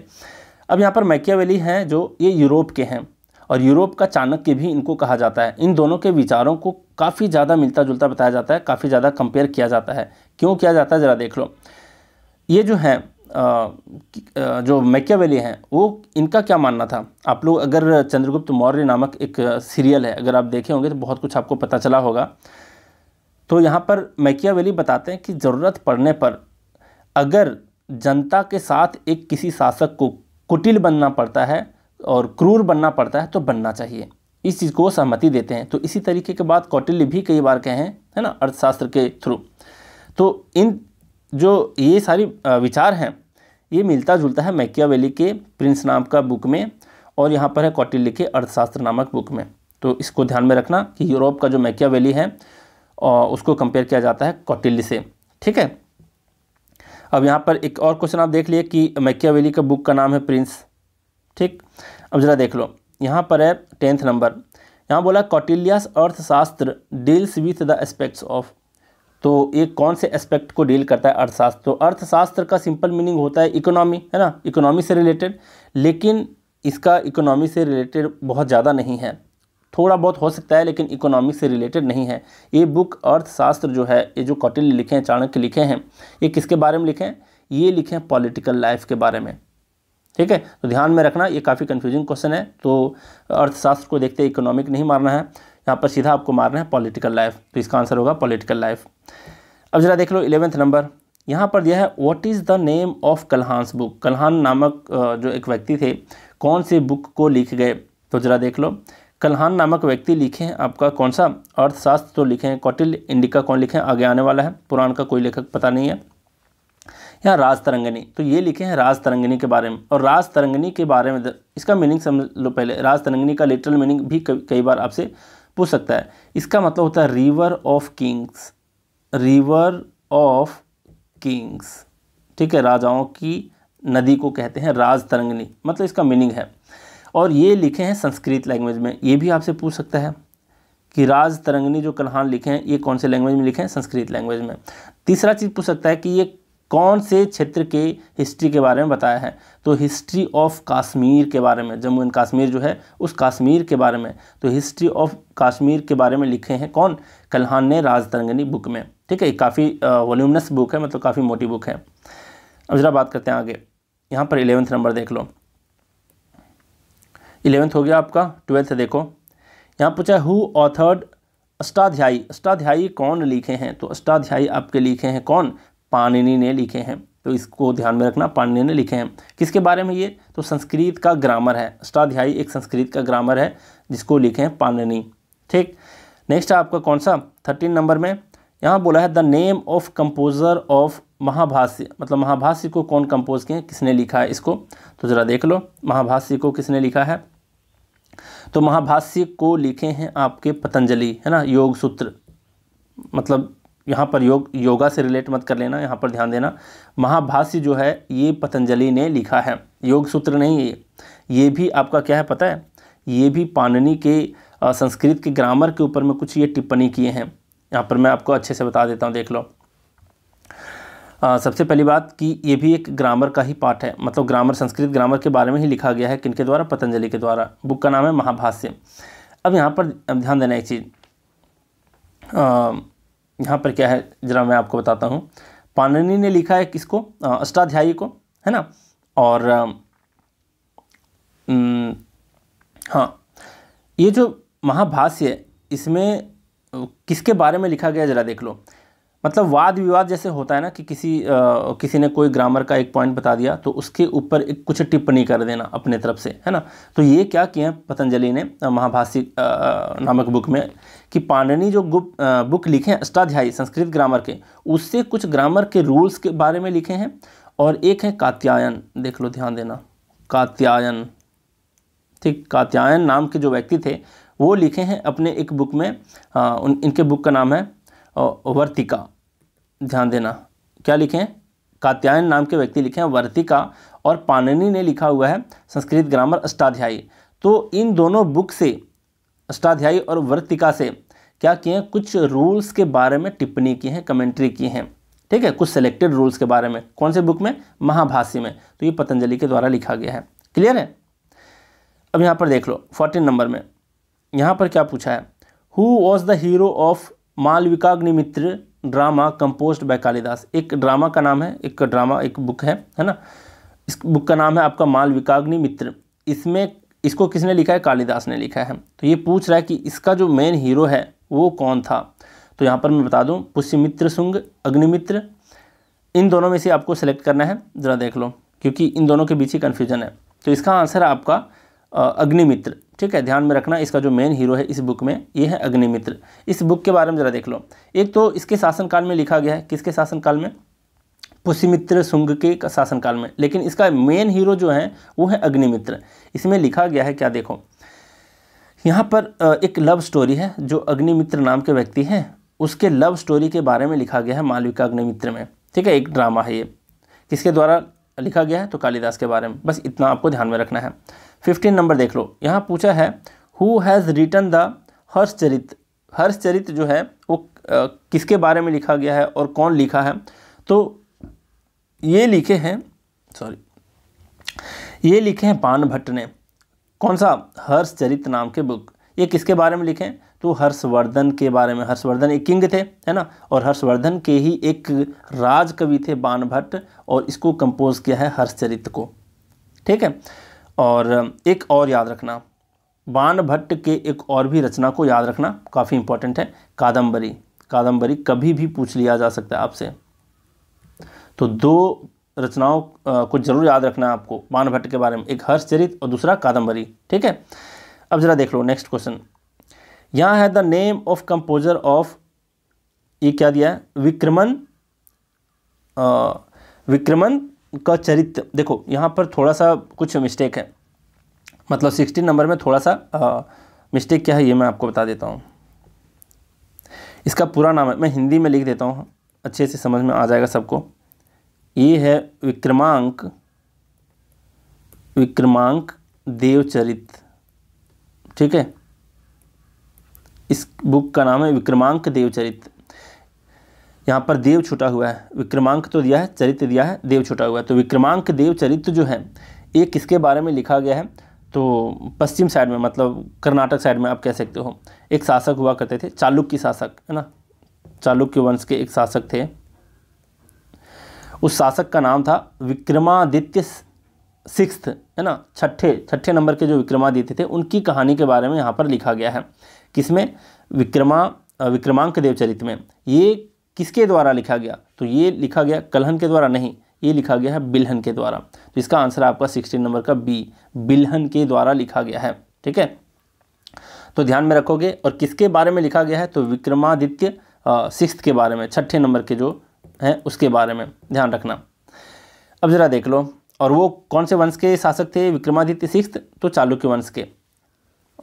अब यहाँ पर मैकियावेली हैं जो ये यूरोप के हैं और यूरोप का चाणक्य भी इनको कहा जाता है इन दोनों के विचारों को काफ़ी ज़्यादा मिलता जुलता बताया जाता है काफ़ी ज़्यादा कंपेयर किया जाता है क्यों किया जाता है ज़रा देख लो ये जो हैं जो मैकियावेली हैं वो इनका क्या मानना था आप लोग अगर चंद्रगुप्त मौर्य नामक एक सीरियल है अगर आप देखे होंगे तो बहुत कुछ आपको पता चला होगा तो यहाँ पर मैकियावेली बताते हैं कि ज़रूरत पड़ने पर अगर जनता के साथ एक किसी शासक को कुटिल बनना पड़ता है और क्रूर बनना पड़ता है तो बनना चाहिए इस चीज़ को सहमति देते हैं तो इसी तरीके के बाद कौटिल्य भी कई बार कहे हैं है ना अर्थशास्त्र के थ्रू तो इन जो ये सारी विचार हैं ये मिलता जुलता है मैकियावेली के प्रिंस नाम का बुक में और यहाँ पर है कौटिल्य के अर्थशास्त्र नामक बुक में तो इसको ध्यान में रखना कि यूरोप का जो मैकियावेली है उसको कंपेयर किया जाता है कौटिल्य से ठीक है अब यहाँ पर एक और क्वेश्चन आप देख लिए कि मैकियावेली का बुक का नाम है प्रिंस ठीक अब ज़रा देख लो यहाँ पर है टेंथ नंबर यहाँ बोला Kautilya's Arthashastra deals with the aspects of तो ये कौन से एस्पेक्ट को डील करता है अर्थशास्त्र तो अर्थशास्त्र का सिंपल मीनिंग होता है इकोनॉमी है ना इकोनॉमी से रिलेटेड लेकिन इसका इकोनॉमी से रिलेटेड बहुत ज़्यादा नहीं है थोड़ा बहुत हो सकता है लेकिन इकोनॉमिक से रिलेटेड नहीं है ये बुक अर्थशास्त्र जो है ये जो कौटिल्य लिखे हैं चाणक्य लिखे हैं ये किसके बारे में लिखे हैं ये लिखे हैं पॉलिटिकल लाइफ के बारे में ठीक है तो ध्यान में रखना ये काफ़ी कन्फ्यूजिंग क्वेश्चन है तो अर्थशास्त्र को देखते इकोनॉमिक नहीं मारना है यहाँ पर सीधा आपको मारना है पॉलिटिकल लाइफ तो इसका आंसर होगा पॉलिटिकल लाइफ अब जरा देख लो इलेवेंथ नंबर यहाँ पर दिया है what is the name of Kalhana's book Kalhan नामक जो एक व्यक्ति थे कौन से बुक को लिख गए तो जरा देख लो कल्हान नामक व्यक्ति लिखे हैं आपका कौन सा अर्थशास्त्र तो लिखे हैं कौटिल इंडिका कौन लिखे हैं आगे आने वाला है पुराण का कोई लेखक पता नहीं है यहाँ राज तरंगनी तो ये लिखे हैं राज तरंगनी के बारे में और राज तरंगनी के बारे में इसका मीनिंग समझ लो पहले राज तरंगनी का लिटरल मीनिंग भी कई बार आपसे पूछ सकता है इसका मतलब होता है river of kings river of kings ठीक है राजाओं की नदी को कहते हैं राज तरंगनी मतलब इसका मीनिंग है और ये लिखे हैं संस्कृत लैंग्वेज में ये भी आपसे पूछ सकता है कि राज तरंगनी जो कन्हान लिखे हैं ये कौन से लैंग्वेज में लिखे हैं संस्कृत लैंग्वेज में तीसरा चीज़ पूछ सकता है कि ये कौन से क्षेत्र के हिस्ट्री के बारे में बताया है तो हिस्ट्री ऑफ कश्मीर के बारे में जम्मू एंड कश्मीर जो है उस कश्मीर के बारे में तो हिस्ट्री ऑफ कश्मीर के बारे में लिखे हैं कौन कल्हान ने राज तरंगनी बुक में ठीक है काफ़ी वॉल्यूमनस बुक है मतलब काफ़ी मोटी बुक है अब ज़रा बात करते हैं आगे यहाँ पर एलेवंथ नंबर देख लो इलेवेंथ हो गया आपका ट्वेल्थ देखो यहाँ पूछा है हु ऑथर्ड अष्टाध्यायी अष्टाध्यायी कौन लिखे हैं तो अष्टाध्यायी आपके लिखे हैं कौन पाणिनि ने लिखे हैं तो इसको ध्यान में रखना पाणिनि ने लिखे हैं किसके बारे में ये तो संस्कृत का ग्रामर है अष्टाध्यायी एक संस्कृत का ग्रामर है जिसको लिखे हैं पाणनी ठीक नेक्स्ट है आपका कौन सा थर्टीन नंबर में यहाँ बोला है the name of composer of Mahabhashya मतलब महाभाष्य को कौन कंपोज किए किसने लिखा है इसको तो ज़रा देख लो महाभाष्य को किसने लिखा है तो महाभाष्य को लिखे हैं आपके पतंजलि है ना योग सूत्र मतलब यहाँ पर योग योगा से रिलेट मत कर लेना यहाँ पर ध्यान देना महाभाष्य जो है ये पतंजलि ने लिखा है योग सूत्र नहीं ये ये भी आपका क्या है पता है ये भी पाननी के संस्कृत के ग्रामर के ऊपर में कुछ ये टिप्पणी किए हैं यहाँ पर मैं आपको अच्छे से बता देता हूँ देख लो आ, सबसे पहली बात कि ये भी एक ग्रामर का ही पाठ है मतलब ग्रामर संस्कृत ग्रामर के बारे में ही लिखा गया है किनके द्वारा पतंजलि के द्वारा बुक का नाम है महाभाष्य अब यहाँ पर ध्यान देना एक चीज़ यहाँ पर क्या है जरा मैं आपको बताता हूँ पाननी ने लिखा है किसको अष्टाध्यायी को है ना और हाँ ये जो महाभाष्य इसमें किसके बारे में लिखा गया जरा देख लो मतलब वाद विवाद जैसे होता है ना कि किसी आ, किसी ने कोई ग्रामर का एक पॉइंट बता दिया तो उसके ऊपर एक कुछ टिप्पणी कर देना अपने तरफ से है ना तो ये क्या किए हैं पतंजलि ने महाभाषी नामक बुक में कि पांडनी जो गुप, आ, बुक लिखे हैं अष्टाध्यायी संस्कृत ग्रामर के उससे कुछ ग्रामर के रूल्स के बारे में लिखे हैं और एक है कात्यायन देख लो ध्यान देना कात्यायन ठीक कात्यायन नाम के जो व्यक्ति थे वो लिखे हैं अपने एक बुक में आ, उन इनके बुक का नाम है वर्तिका ध्यान देना क्या लिखें कात्यायन नाम के व्यक्ति लिखे हैं वर्तिका और पाननी ने लिखा हुआ है संस्कृत ग्रामर अष्टाध्यायी तो इन दोनों बुक से अष्टाध्यायी और वर्तिका से क्या किए हैं कुछ रूल्स के बारे में टिप्पणी की है कमेंट्री की हैं ठीक है कुछ सेलेक्टेड रूल्स के बारे में कौन से बुक में महाभाष्य में तो ये पतंजलि के द्वारा लिखा गया है क्लियर है अब यहाँ पर देख लो फोर्टीन नंबर में यहाँ पर क्या पूछा है who was the hero of Malavikagnimitra drama composed by Kalidas एक ड्रामा का नाम है एक ड्रामा एक बुक है है ना इस बुक का नाम है आपका मालविकाग्नि मित्र इसमें इसको किसने लिखा है कालिदास ने लिखा है तो ये पूछ रहा है कि इसका जो मेन हीरो है वो कौन था तो यहाँ पर मैं बता दूँ पुष्यमित्र सुंग अग्निमित्र इन दोनों में से आपको सेलेक्ट करना है ज़रा देख लो क्योंकि इन दोनों के बीच ही कन्फ्यूजन है तो इसका आंसर है आपका अग्निमित्र ठीक है ध्यान में रखना इसका जो मेन हीरो है इस बुक में ये है अग्निमित्र इस बुक के बारे में ज़रा देख लो एक तो इसके शासनकाल में लिखा गया है किसके शासनकाल में पुष्यमित्र सुंग के शासनकाल में लेकिन इसका मेन हीरो जो है वो है अग्निमित्र इसमें लिखा गया है क्या देखो यहाँ पर एक लव स्टोरी है जो अग्निमित्र नाम के व्यक्ति हैं उसके लव स्टोरी के बारे में लिखा गया है मालविका अग्निमित्र में ठीक है एक ड्रामा है ये किसके द्वारा लिखा गया है तो कालिदास के बारे में बस इतना आपको ध्यान में रखना है फिफ्टीन नंबर देख लो यहाँ पूछा है who has written the Harshacharita Harshacharita जो है वो किसके बारे में लिखा गया है और कौन लिखा है तो ये लिखे हैं सॉरी ये लिखे हैं पान भट्ट ने कौन सा हर्षचरित नाम के बुक ये किसके बारे में लिखे हैं तो हर्षवर्धन के बारे में हर्षवर्धन एक किंग थे है ना और हर्षवर्धन के ही एक राजकवि थे बाण भट्ट और इसको कंपोज किया है हर्षचरित को ठीक है और एक और याद रखना बाण भट्ट के एक और भी रचना को याद रखना काफ़ी इंपॉर्टेंट है कादम्बरी कादम्बरी कभी भी पूछ लिया जा सकता है आपसे तो दो रचनाओं को जरूर याद रखना है आपको बाण भट्ट के बारे में एक हर्षचरित और दूसरा कादम्बरी ठीक है अब ज़रा देख लो नेक्स्ट क्वेश्चन यहाँ है the name of composer of ये क्या दिया है विक्रमन आ, विक्रमन का चरित्र देखो यहाँ पर थोड़ा सा कुछ मिस्टेक है मतलब सिक्सटीन नंबर में थोड़ा सा मिस्टेक क्या है ये मैं आपको बता देता हूँ इसका पूरा नाम है मैं हिंदी में लिख देता हूँ अच्छे से समझ में आ जाएगा सबको ये है विक्रमांक विक्रमांक देवचरित ठीक है इस बुक का नाम है विक्रमांक देवचरित यहाँ पर देव छुटा हुआ है विक्रमांक तो दिया है चरित्र दिया है देव छुटा हुआ है तो विक्रमांक देव चरित्र जो है ये किसके बारे में लिखा गया है तो पश्चिम साइड में मतलब कर्नाटक साइड में आप कह सकते हो एक शासक हुआ करते थे चालुक्य शासक है ना चालुक्य वंश के एक शासक थे उस शासक का नाम था विक्रमादित्य सिक्स है ना छठे छठे नंबर के जो विक्रमादित्य थे उनकी कहानी के बारे में यहाँ पर लिखा गया है किसमें विक्रमा विक्रमांक देवचरित में ये किसके द्वारा लिखा गया तो ये लिखा गया कलहन के द्वारा नहीं ये लिखा गया है बिल्हन के द्वारा तो इसका आंसर आपका सिक्सटीन नंबर का बी बिल्हन के द्वारा लिखा गया है ठीक है तो ध्यान में रखोगे और किसके बारे में लिखा गया है तो विक्रमादित्य सिक्स के बारे में छठे नंबर के जो हैं उसके बारे में ध्यान रखना अब ज़रा देख लो और वो कौन से वंश के शासक थे विक्रमादित्य सिक्स तो चालुक्य वंश के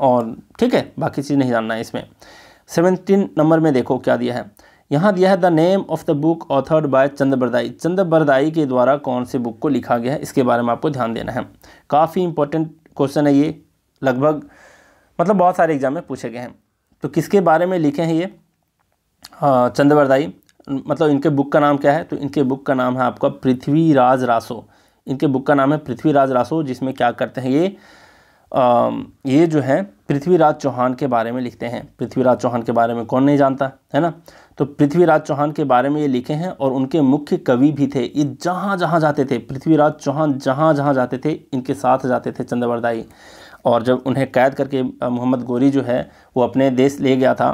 और ठीक है बाकी चीज़ नहीं जानना है इसमें सेवनटीन नंबर में देखो क्या दिया है यहाँ दिया है the name of the book authored by Chandbardai Chandbardai के द्वारा कौन से बुक को लिखा गया है इसके बारे में आपको ध्यान देना है काफ़ी इंपॉर्टेंट क्वेश्चन है ये लगभग मतलब बहुत सारे एग्जाम में पूछे गए हैं तो किसके बारे में लिखे हैं ये चंद्रबरदाई मतलब इनके बुक का नाम क्या है तो इनके बुक का नाम है आपका पृथ्वीराज रासो इनके बुक का नाम है पृथ्वीराज रासो जिसमें क्या करते हैं ये आ, ये जो है पृथ्वीराज चौहान के बारे में लिखते हैं पृथ्वीराज चौहान के बारे में कौन नहीं जानता है ना तो पृथ्वीराज चौहान के बारे में ये लिखे हैं और उनके मुख्य कवि भी थे ये जहाँ जहाँ जाते थे पृथ्वीराज चौहान जहाँ जहाँ जाते थे इनके साथ जाते थे चंद्रवरदाई और जब उन्हें कैद करके मोहम्मद गोरी जो है वो अपने देश ले गया था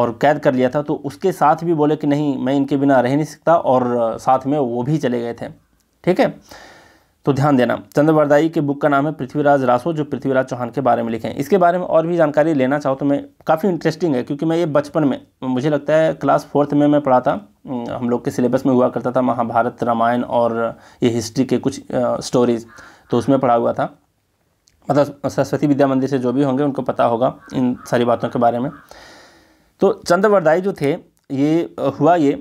और कैद कर लिया था तो उसके साथ भी बोले कि नहीं मैं इनके बिना रह नहीं सकता और साथ में वो भी चले गए थे ठीक है तो ध्यान देना चंद्रवरदाई के बुक का नाम है पृथ्वीराज रासो जो पृथ्वीराज चौहान के बारे में लिखे हैं इसके बारे में और भी जानकारी लेना चाहो तो मैं काफ़ी इंटरेस्टिंग है क्योंकि मैं ये बचपन में मुझे लगता है क्लास फोर्थ में मैं पढ़ा था हम लोग के सिलेबस में हुआ करता था महाभारत रामायण और ये हिस्ट्री के कुछ स्टोरीज़ तो उसमें पढ़ा हुआ था मतलब सरस्वती विद्या मंदिर से जो भी होंगे उनको पता होगा इन सारी बातों के बारे में तो चंद्रवरदाई जो थे ये हुआ ये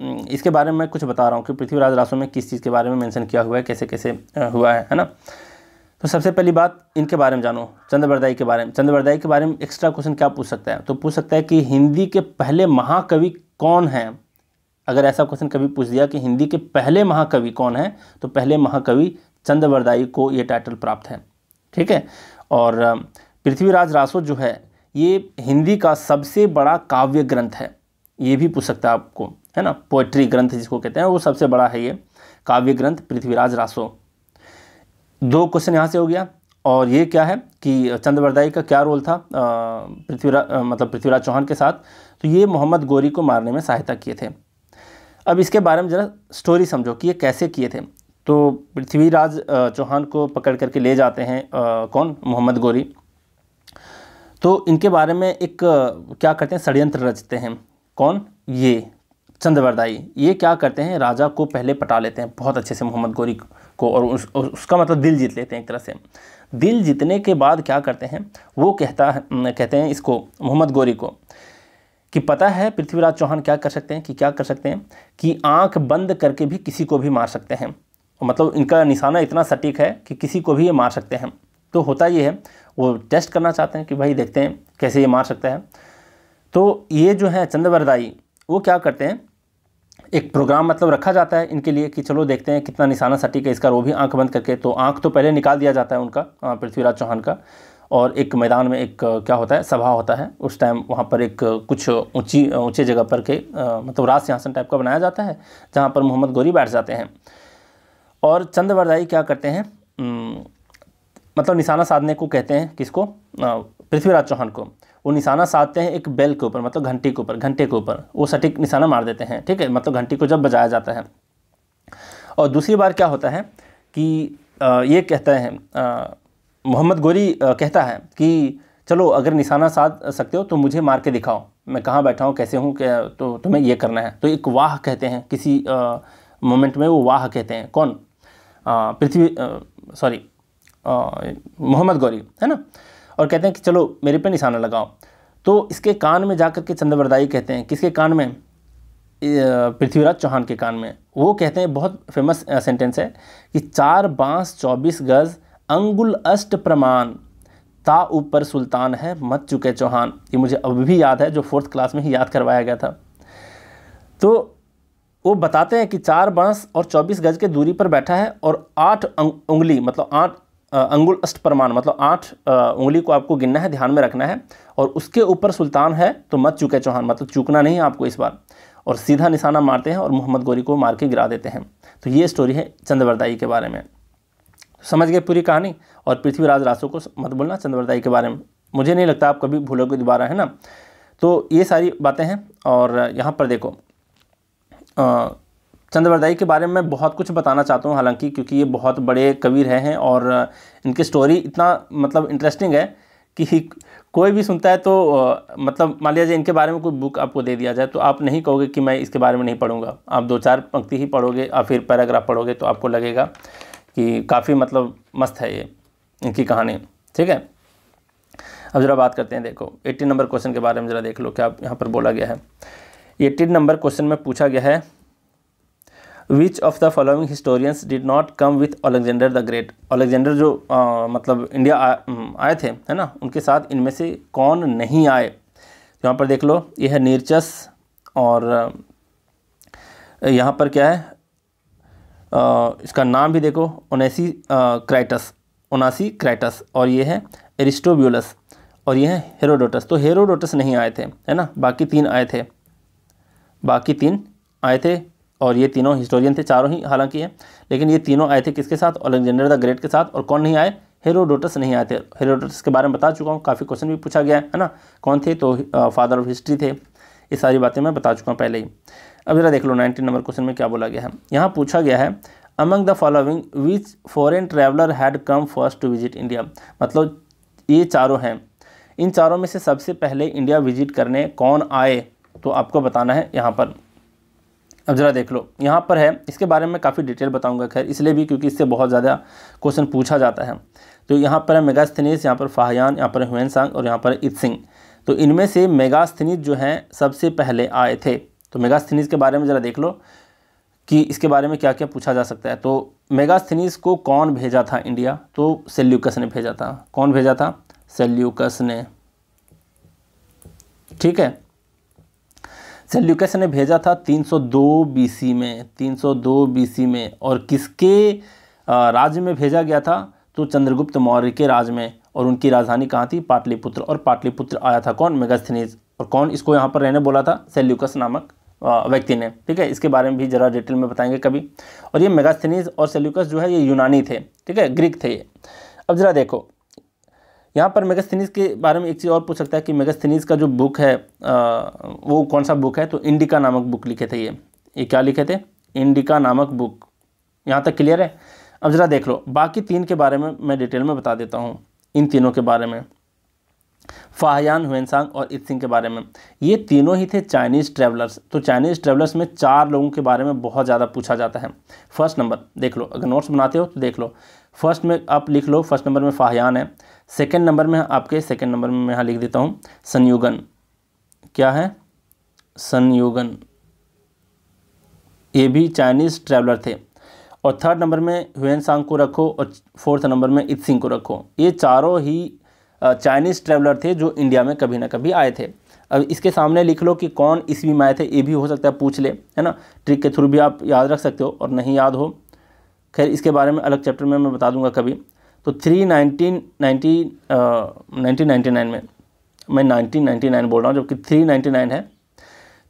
हम्म, इसके बारे में मैं कुछ बता रहा हूँ कि पृथ्वीराज रासो में किस चीज़ के बारे में मेंशन किया हुआ है कैसे कैसे हुआ है है ना तो सबसे पहली बात इनके बारे में जानो चंद्रवरदाई के बारे में चंद्रवरदाई के बारे में एक्स्ट्रा क्वेश्चन क्या पूछ सकता है तो पूछ सकता है कि हिंदी के पहले महाकवि कौन है अगर ऐसा क्वेश्चन कभी पूछ दिया कि हिंदी के पहले महाकवि कौन है तो पहले महाकवि चंद्रवरदाई को ये टाइटल प्राप्त है ठीक है और पृथ्वीराज रासो जो है ये हिंदी का सबसे बड़ा काव्य ग्रंथ है ये भी पूछ सकता है आपको है ना पोएट्री ग्रंथ जिसको कहते हैं वो सबसे बड़ा है ये काव्य ग्रंथ पृथ्वीराज रासो दो क्वेश्चन यहाँ से हो गया और ये क्या है कि चंद्रवरदाई का क्या रोल था पृथ्वीराज मतलब पृथ्वीराज चौहान के साथ तो ये मोहम्मद गोरी को मारने में सहायता किए थे अब इसके बारे में ज़रा स्टोरी समझो कि ये कैसे किए थे तो पृथ्वीराज चौहान को पकड़ करके ले जाते हैं आ, कौन मोहम्मद गोरी तो इनके बारे में एक क्या करते हैं षडयंत्र रचते हैं कौन ये चंद्रवरदाई ये क्या करते हैं राजा को पहले पटा लेते हैं बहुत अच्छे से मोहम्मद गोरी को और उस, उसका मतलब दिल जीत लेते हैं एक तरह से दिल जीतने के बाद क्या करते हैं वो कहता है कहते हैं इसको मोहम्मद गोरी को कि पता है पृथ्वीराज चौहान क्या कर सकते हैं कि क्या कर सकते हैं कि आंख बंद करके भी किसी को भी मार सकते हैं मतलब इनका निशाना इतना सटीक है कि किसी को भी ये मार सकते हैं तो होता ये है वो टेस्ट करना चाहते हैं कि भाई देखते हैं कैसे ये मार सकता है तो ये जो है चंद्रवरदाई वो क्या करते हैं एक प्रोग्राम मतलब रखा जाता है इनके लिए कि चलो देखते हैं कितना निशाना सटीक है इसका वो भी आंख बंद करके तो आंख तो पहले निकाल दिया जाता है उनका पृथ्वीराज चौहान का और एक मैदान में एक क्या होता है सभा होता है उस टाइम वहाँ पर एक कुछ ऊंची ऊंचे जगह पर के मतलब राज सिंहासन टाइप का बनाया जाता है जहाँ पर मोहम्मद गोरी बैठ जाते हैं और चंद क्या करते हैं मतलब निशाना साधने को कहते हैं किसको पृथ्वीराज चौहान को वो निशाना साधते हैं एक बेल के ऊपर मतलब घंटी के ऊपर घंटे के ऊपर वो सटीक निशाना मार देते हैं ठीक है मतलब घंटी को जब बजाया जाता है और दूसरी बार क्या होता है कि ये कहते हैं मोहम्मद गोरी कहता है कि चलो अगर निशाना साध सकते हो तो मुझे मार के दिखाओ मैं कहाँ बैठा हूँ कैसे हूँ क्या तो तुम्हें ये करना है तो एक वाह कहते हैं किसी मोमेंट में वो वाह कहते हैं कौन पृथ्वी सॉरी मोहम्मद गौरी है ना और कहते हैं कि चलो मेरे पे निशाना लगाओ तो इसके कान में जाकर के चंद्रवरदाई कहते हैं किसके कान में पृथ्वीराज चौहान के कान में वो कहते हैं बहुत फेमस सेंटेंस है कि चार बाँस चौबीस गज अंगुल अष्ट प्रमाण ता ऊपर सुल्तान है मत चुके चौहान ये मुझे अभी भी याद है जो फोर्थ क्लास में ही याद करवाया गया था तो वो बताते हैं कि चार बांस और चौबीस गज के दूरी पर बैठा है और आठ उंगली मतलब आठ अंगुल अष्ट प्रमाण मतलब आठ उंगली को आपको गिनना है ध्यान में रखना है और उसके ऊपर सुल्तान है तो मत चूके चौहान मतलब चूकना नहीं आपको इस बार और सीधा निशाना मारते हैं और मोहम्मद गोरी को मार के गिरा देते हैं तो ये स्टोरी है चंद्रवरदाई के बारे में समझ गए पूरी कहानी और पृथ्वीराज रासो को मत बोलना चंद्रवरदाई के बारे में मुझे नहीं लगता आप कभी भूलोगे दोबारा है ना तो ये सारी बातें हैं और यहाँ पर देखो आ, चंद्रवरदाई के बारे में बहुत कुछ बताना चाहता हूँ हालांकि क्योंकि ये बहुत बड़े कवि रहे हैं और इनकी स्टोरी इतना मतलब इंटरेस्टिंग है कि कोई भी सुनता है तो मतलब मान लिया जाए इनके बारे में कोई बुक आपको दे दिया जाए तो आप नहीं कहोगे कि मैं इसके बारे में नहीं पढ़ूंगा आप दो चार पंक्ति ही पढ़ोगे या फिर पैराग्राफ पढ़ोगे तो आपको लगेगा कि काफ़ी मतलब मस्त है ये इनकी कहानी ठीक है अब ज़रा बात करते हैं देखो एट्टी नंबर क्वेश्चन के बारे में ज़रा देख लो क्या यहाँ पर बोला गया है एट्टी नंबर क्वेश्चन में पूछा गया है which of the following historians did not come with Alexander the great Alexander जो मतलब आ, मतलब इंडिया आए थे है ना उनके साथ इनमें से कौन नहीं आए तो यहाँ पर देख लो ये है नीरचस और यहाँ पर क्या है आ, इसका नाम भी देखो उनासी क्राइटस उनासी क्राइटस और ये है एरिस्टोब्यूलस और ये है हेरोडोटस तो हेरोडोटस नहीं आए थे है ना बाकी तीन आए थे बाकी तीन आए थे और ये तीनों हिस्टोरियन थे चारों ही हालांकि हैं लेकिन ये तीनों आए थे किसके साथ अलेक्जेंडर द ग्रेट के साथ और कौन नहीं आए हेरोडोटस नहीं आए थे हेरोडोटस के बारे में बता चुका हूँ काफ़ी क्वेश्चन भी पूछा गया है ना कौन थे तो फादर ऑफ हिस्ट्री थे ये सारी बातें मैं बता चुका हूँ पहले ही अब ज़रा देख लो नाइनटीन नंबर क्वेश्चन में क्या बोला गया है यहाँ पूछा गया है among the following which foreign traveller had come first to visit India मतलब ये चारों हैं इन चारों में से सबसे पहले इंडिया विजिट करने कौन आए तो आपको बताना है यहाँ पर अब ज़रा देख लो यहाँ पर है इसके बारे में काफ़ी डिटेल बताऊँगा खैर इसलिए भी क्योंकि इससे बहुत ज़्यादा क्वेश्चन पूछा जाता है तो यहाँ पर है मेगास्थनीस यहाँ पर फाहयान यहाँ पर हुन सांग और यहाँ पर इत सिंह तो इनमें से मेगास्थनीस जो हैं सबसे पहले आए थे तो मेगास्थनीस के बारे में ज़रा देख लो कि इसके बारे में क्या क्या पूछा जा सकता है तो मेगास्थनीस को कौन भेजा था इंडिया तो सेल्यूकस ने भेजा था कौन भेजा था सेल्यूकस ने ठीक है सेल्यूकस ने भेजा था 302 बीसी में 302 बीसी में और किसके राज्य में भेजा गया था तो चंद्रगुप्त मौर्य के राज में और उनकी राजधानी कहाँ थी पाटलिपुत्र और पाटलिपुत्र आया था कौन मेगास्थनीज और कौन इसको यहाँ पर रहने बोला था सेल्यूकस नामक व्यक्ति ने ठीक है इसके बारे में भी ज़रा डिटेल में बताएंगे कभी और ये मेगास्थनीज और सेल्यूकस जो है ये यूनानी थे ठीक है ग्रीक थे ये अब ज़रा देखो यहाँ पर मेगास्थनीज के बारे में एक चीज़ और पूछ सकता है कि मेगास्थनीज का जो बुक है वो कौन सा बुक है तो इंडिका नामक बुक लिखे थे ये ये क्या लिखे थे इंडिका नामक बुक यहाँ तक क्लियर है अब ज़रा देख लो बाकी तीन के बारे में मैं डिटेल में बता देता हूँ इन तीनों के बारे में फाहयान हुएसांग और इत सिंह के बारे में ये तीनों ही थे चाइनीज़ ट्रैवलर्स तो चाइनीज़ ट्रैवलर्स में चार लोगों के बारे में बहुत ज़्यादा पूछा जाता है फर्स्ट नंबर देख लो अगर नोट्स बनाते हो तो देख लो फर्स्ट में आप लिख लो फर्स्ट नंबर में फाहयान है सेकेंड नंबर में आपके सेकेंड नंबर में मैं यहाँ लिख देता हूँ संयुगन क्या है संयुगन ये भी चाइनीज़ ट्रैवलर थे और थर्ड नंबर में हुएन सांग को रखो और फोर्थ नंबर में इत सिंह को रखो ये चारों ही चाइनीज़ ट्रैवलर थे जो इंडिया में कभी ना कभी आए थे अब इसके सामने लिख लो कि कौन ईस्वी में आए थे ये भी हो सकता है पूछ ले है ना ट्रिक के थ्रू भी आप याद रख सकते हो और नहीं याद हो खैर इसके बारे में अलग चैप्टर में मैं बता दूंगा कभी तो three nineteen nineteen ninety nine में मैं नाइनटीन नाइन्टी नाइन बोल रहा हूँ जबकि थ्री नाइन्टी नाइन है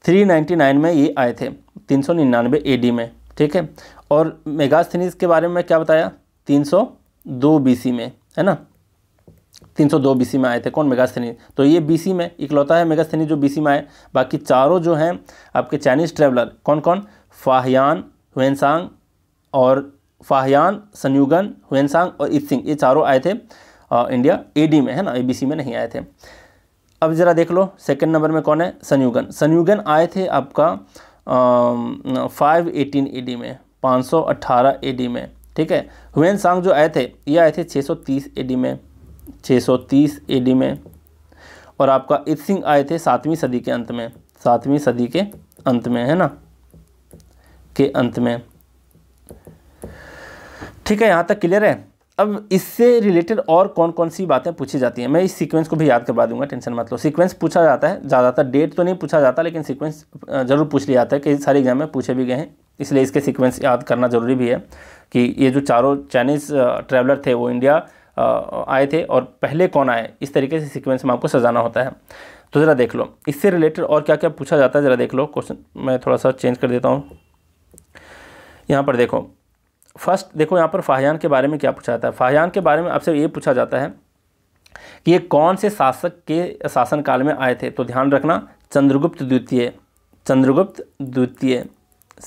थ्री नाइन्टी नाइन में ये आए थे तीन सौ निन्यानवे ए डी में ठीक है और मेगास्थनीज के बारे में क्या बताया तीन सौ दो बी सी में है ना 302 सौ दो बी सी में आए थे कौन मेगास्थनीज तो ये बी सी में इकलौता है मेगास्थनीज जो बी सी में आए बाकी चारों जो हैं आपके चाइनीज़ ट्रेवलर कौन कौन फाहयान हुएनसांग और फाहयान सनयुगन हुएनसांग और ईद सिंह ये चारों आए थे आ, इंडिया एडी में है ना एबीसी में नहीं आए थे अब ज़रा देख लो सेकंड नंबर में कौन है सनयुगन सनयुगन आए थे आपका फाइव एटीन ए में पाँच सौ अट्ठारह ए में ठीक है हुएन सांग जो आए थे ये आए थे छः सौ तीस ए में छः सौ तीस ए में और आपका इत सिंह आए थे सातवीं सदी के अंत में सातवीं सदी के अंत में है ना के अंत में ठीक है यहाँ तक क्लियर है अब इससे रिलेटेड और कौन कौन सी बातें पूछी जाती हैं मैं इस सीक्वेंस को भी याद करवा दूंगा टेंशन मत लो सीक्वेंस पूछा जाता है ज़्यादातर डेट तो नहीं पूछा जाता लेकिन सीक्वेंस ज़रूर पूछ लिया जाता है कई सारे एग्जाम में पूछे भी गए हैं इसलिए इसके सीक्वेंस याद करना ज़रूरी भी है कि ये जो चारों चाइनीज़ ट्रैवलर थे वो इंडिया आए थे और पहले कौन आए इस तरीके से सिक्वेंस में आपको सजाना होता है तो ज़रा देख लो इससे रिलेटेड और क्या क्या पूछा जाता है ज़रा देख लो क्वेश्चन मैं थोड़ा सा चेंज कर देता हूँ यहाँ पर देखो फर्स्ट देखो यहाँ पर फाहयान के बारे में क्या पूछा जाता है फाहयान के बारे में आपसे ये पूछा जाता है कि ये कौन से शासक के शासनकाल में आए थे तो ध्यान रखना चंद्रगुप्त द्वितीय चंद्रगुप्त द्वितीय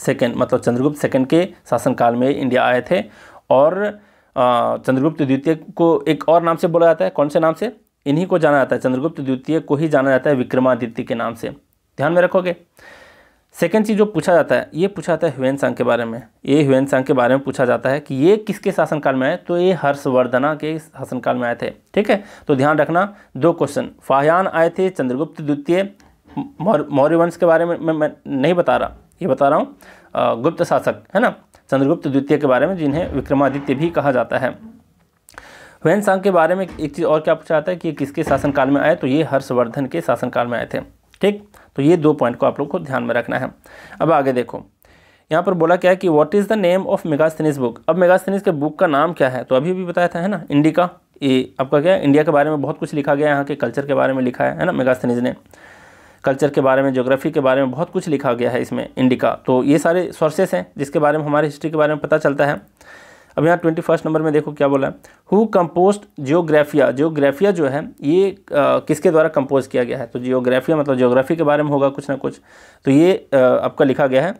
सेकेंड मतलब चंद्रगुप्त सेकेंड के शासनकाल में इंडिया आए थे और चंद्रगुप्त द्वितीय को एक और नाम से बोला जाता है कौन से नाम से इन्हीं को जाना जाता है चंद्रगुप्त द्वितीय को ही जाना जाता है विक्रमादित्य के नाम से ध्यान में रखोगे सेकेंड चीज़ जो पूछा जाता है ये पूछा जाता है ह्यून सांग के बारे में ये ह्यून सांग के बारे में पूछा जाता है कि ये किसके शासनकाल में आए तो ये हर्षवर्धना के शासनकाल में आए थे ठीक है तो ध्यान रखना दो क्वेश्चन फाहयान आए थे चंद्रगुप्त द्वितीय मौर्य वंश के बारे में मैं, मैं नहीं बता रहा ये बता रहा हूँ गुप्त शासक है ना चंद्रगुप्त द्वितीय के बारे में जिन्हें विक्रमादित्य भी कहा जाता है ह्यून सांग के बारे में एक चीज़ और क्या पूछा जाता है कि किसके शासनकाल में आए तो ये हर्षवर्धन के शासनकाल में आए थे ठीक तो ये दो पॉइंट को आप लोग को ध्यान में रखना है अब आगे देखो यहाँ पर बोला क्या है कि what is the name of Megasthenes book अब मेगास्थनीस के बुक का नाम क्या है तो अभी भी बताया था है ना इंडिका ये आपका क्या है इंडिया के बारे में बहुत कुछ लिखा गया है यहाँ के कल्चर के बारे में लिखा है है ना मेगास्थनीस ने कल्चर के बारे में ज्योग्राफी के बारे में बहुत कुछ लिखा गया है इसमें इंडिका तो ये सारे सोर्सेस हैं जिसके बारे में हमारे हिस्ट्री के बारे में पता चलता है अब यहाँ ट्वेंटी फर्स्ट नंबर में देखो क्या बोला है हु कम्पोस्ट जियोग्राफिया जियोग्राफिया जो है ये आ, किसके द्वारा कंपोज किया गया है तो जियोग्राफिया मतलब जियोग्राफी के बारे में होगा कुछ ना कुछ तो ये आ, आपका लिखा गया है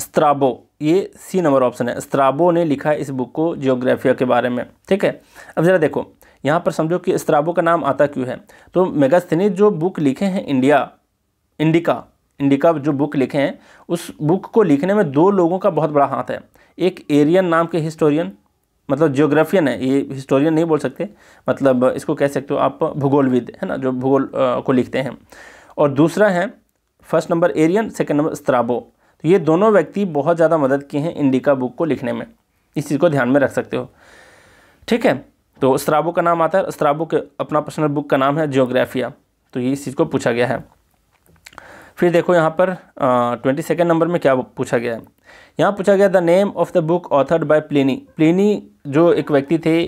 स्त्राबो ये सी नंबर ऑप्शन है स्त्राबो ने लिखा है इस बुक को जियोग्राफिया के बारे में ठीक है अब ज़रा देखो यहाँ पर समझो कि स्त्राबो का नाम आता क्यों है तो मेगास्थनी जो बुक लिखे हैं इंडिया इंडिका इंडिका जो बुक लिखे हैं उस बुक को लिखने में दो लोगों का बहुत बड़ा हाथ है एक एरियन नाम के हिस्टोरियन मतलब जियोग्राफियन है ये हिस्टोरियन नहीं बोल सकते मतलब इसको कह सकते हो आप भूगोलविद है ना जो भूगोल को लिखते हैं और दूसरा है first number Arrian second number Strabo तो ये दोनों व्यक्ति बहुत ज़्यादा मदद किए हैं इंडिका बुक को लिखने में इस चीज़ को ध्यान में रख सकते हो ठीक है तो स्त्राबो का नाम आता है स्त्राबो के अपना पर्सनल बुक का नाम है जियोग्राफिया तो ये इस चीज़ को पूछा गया है फिर देखो यहाँ पर ट्वेंटी सेकेंड नंबर में क्या पूछा गया है यहाँ पूछा गया the name of the book authored by Pliny Pliny जो एक व्यक्ति थे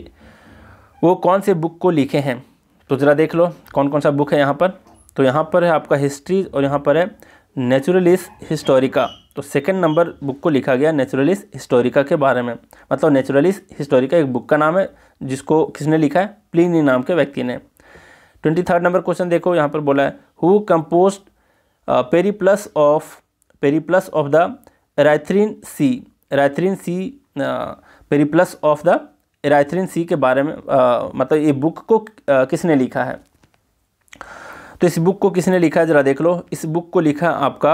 वो कौन से बुक को लिखे हैं तो ज़रा देख लो कौन कौन सा बुक है यहाँ पर तो यहाँ पर है आपका हिस्ट्री और यहाँ पर है नेचुरलिस हिस्टोरिका तो सेकंड नंबर बुक को लिखा गया नेचुरलिस हिस्टोरिका के बारे में मतलब नेचुरलिस हिस्टोरिका एक बुक का नाम है जिसको किसने लिखा है प्लिनी नाम के व्यक्ति ने ट्वेंटी थर्ड नंबर क्वेश्चन देखो यहाँ पर बोला है who composed Periplus of Periplus of the Erythraean sea Erythraean sea Periplus of the Erythraean sea के बारे में आ, मतलब ये बुक को आ, किसने लिखा है तो इस बुक को किसने लिखा है ज़रा देख लो इस बुक को लिखा आपका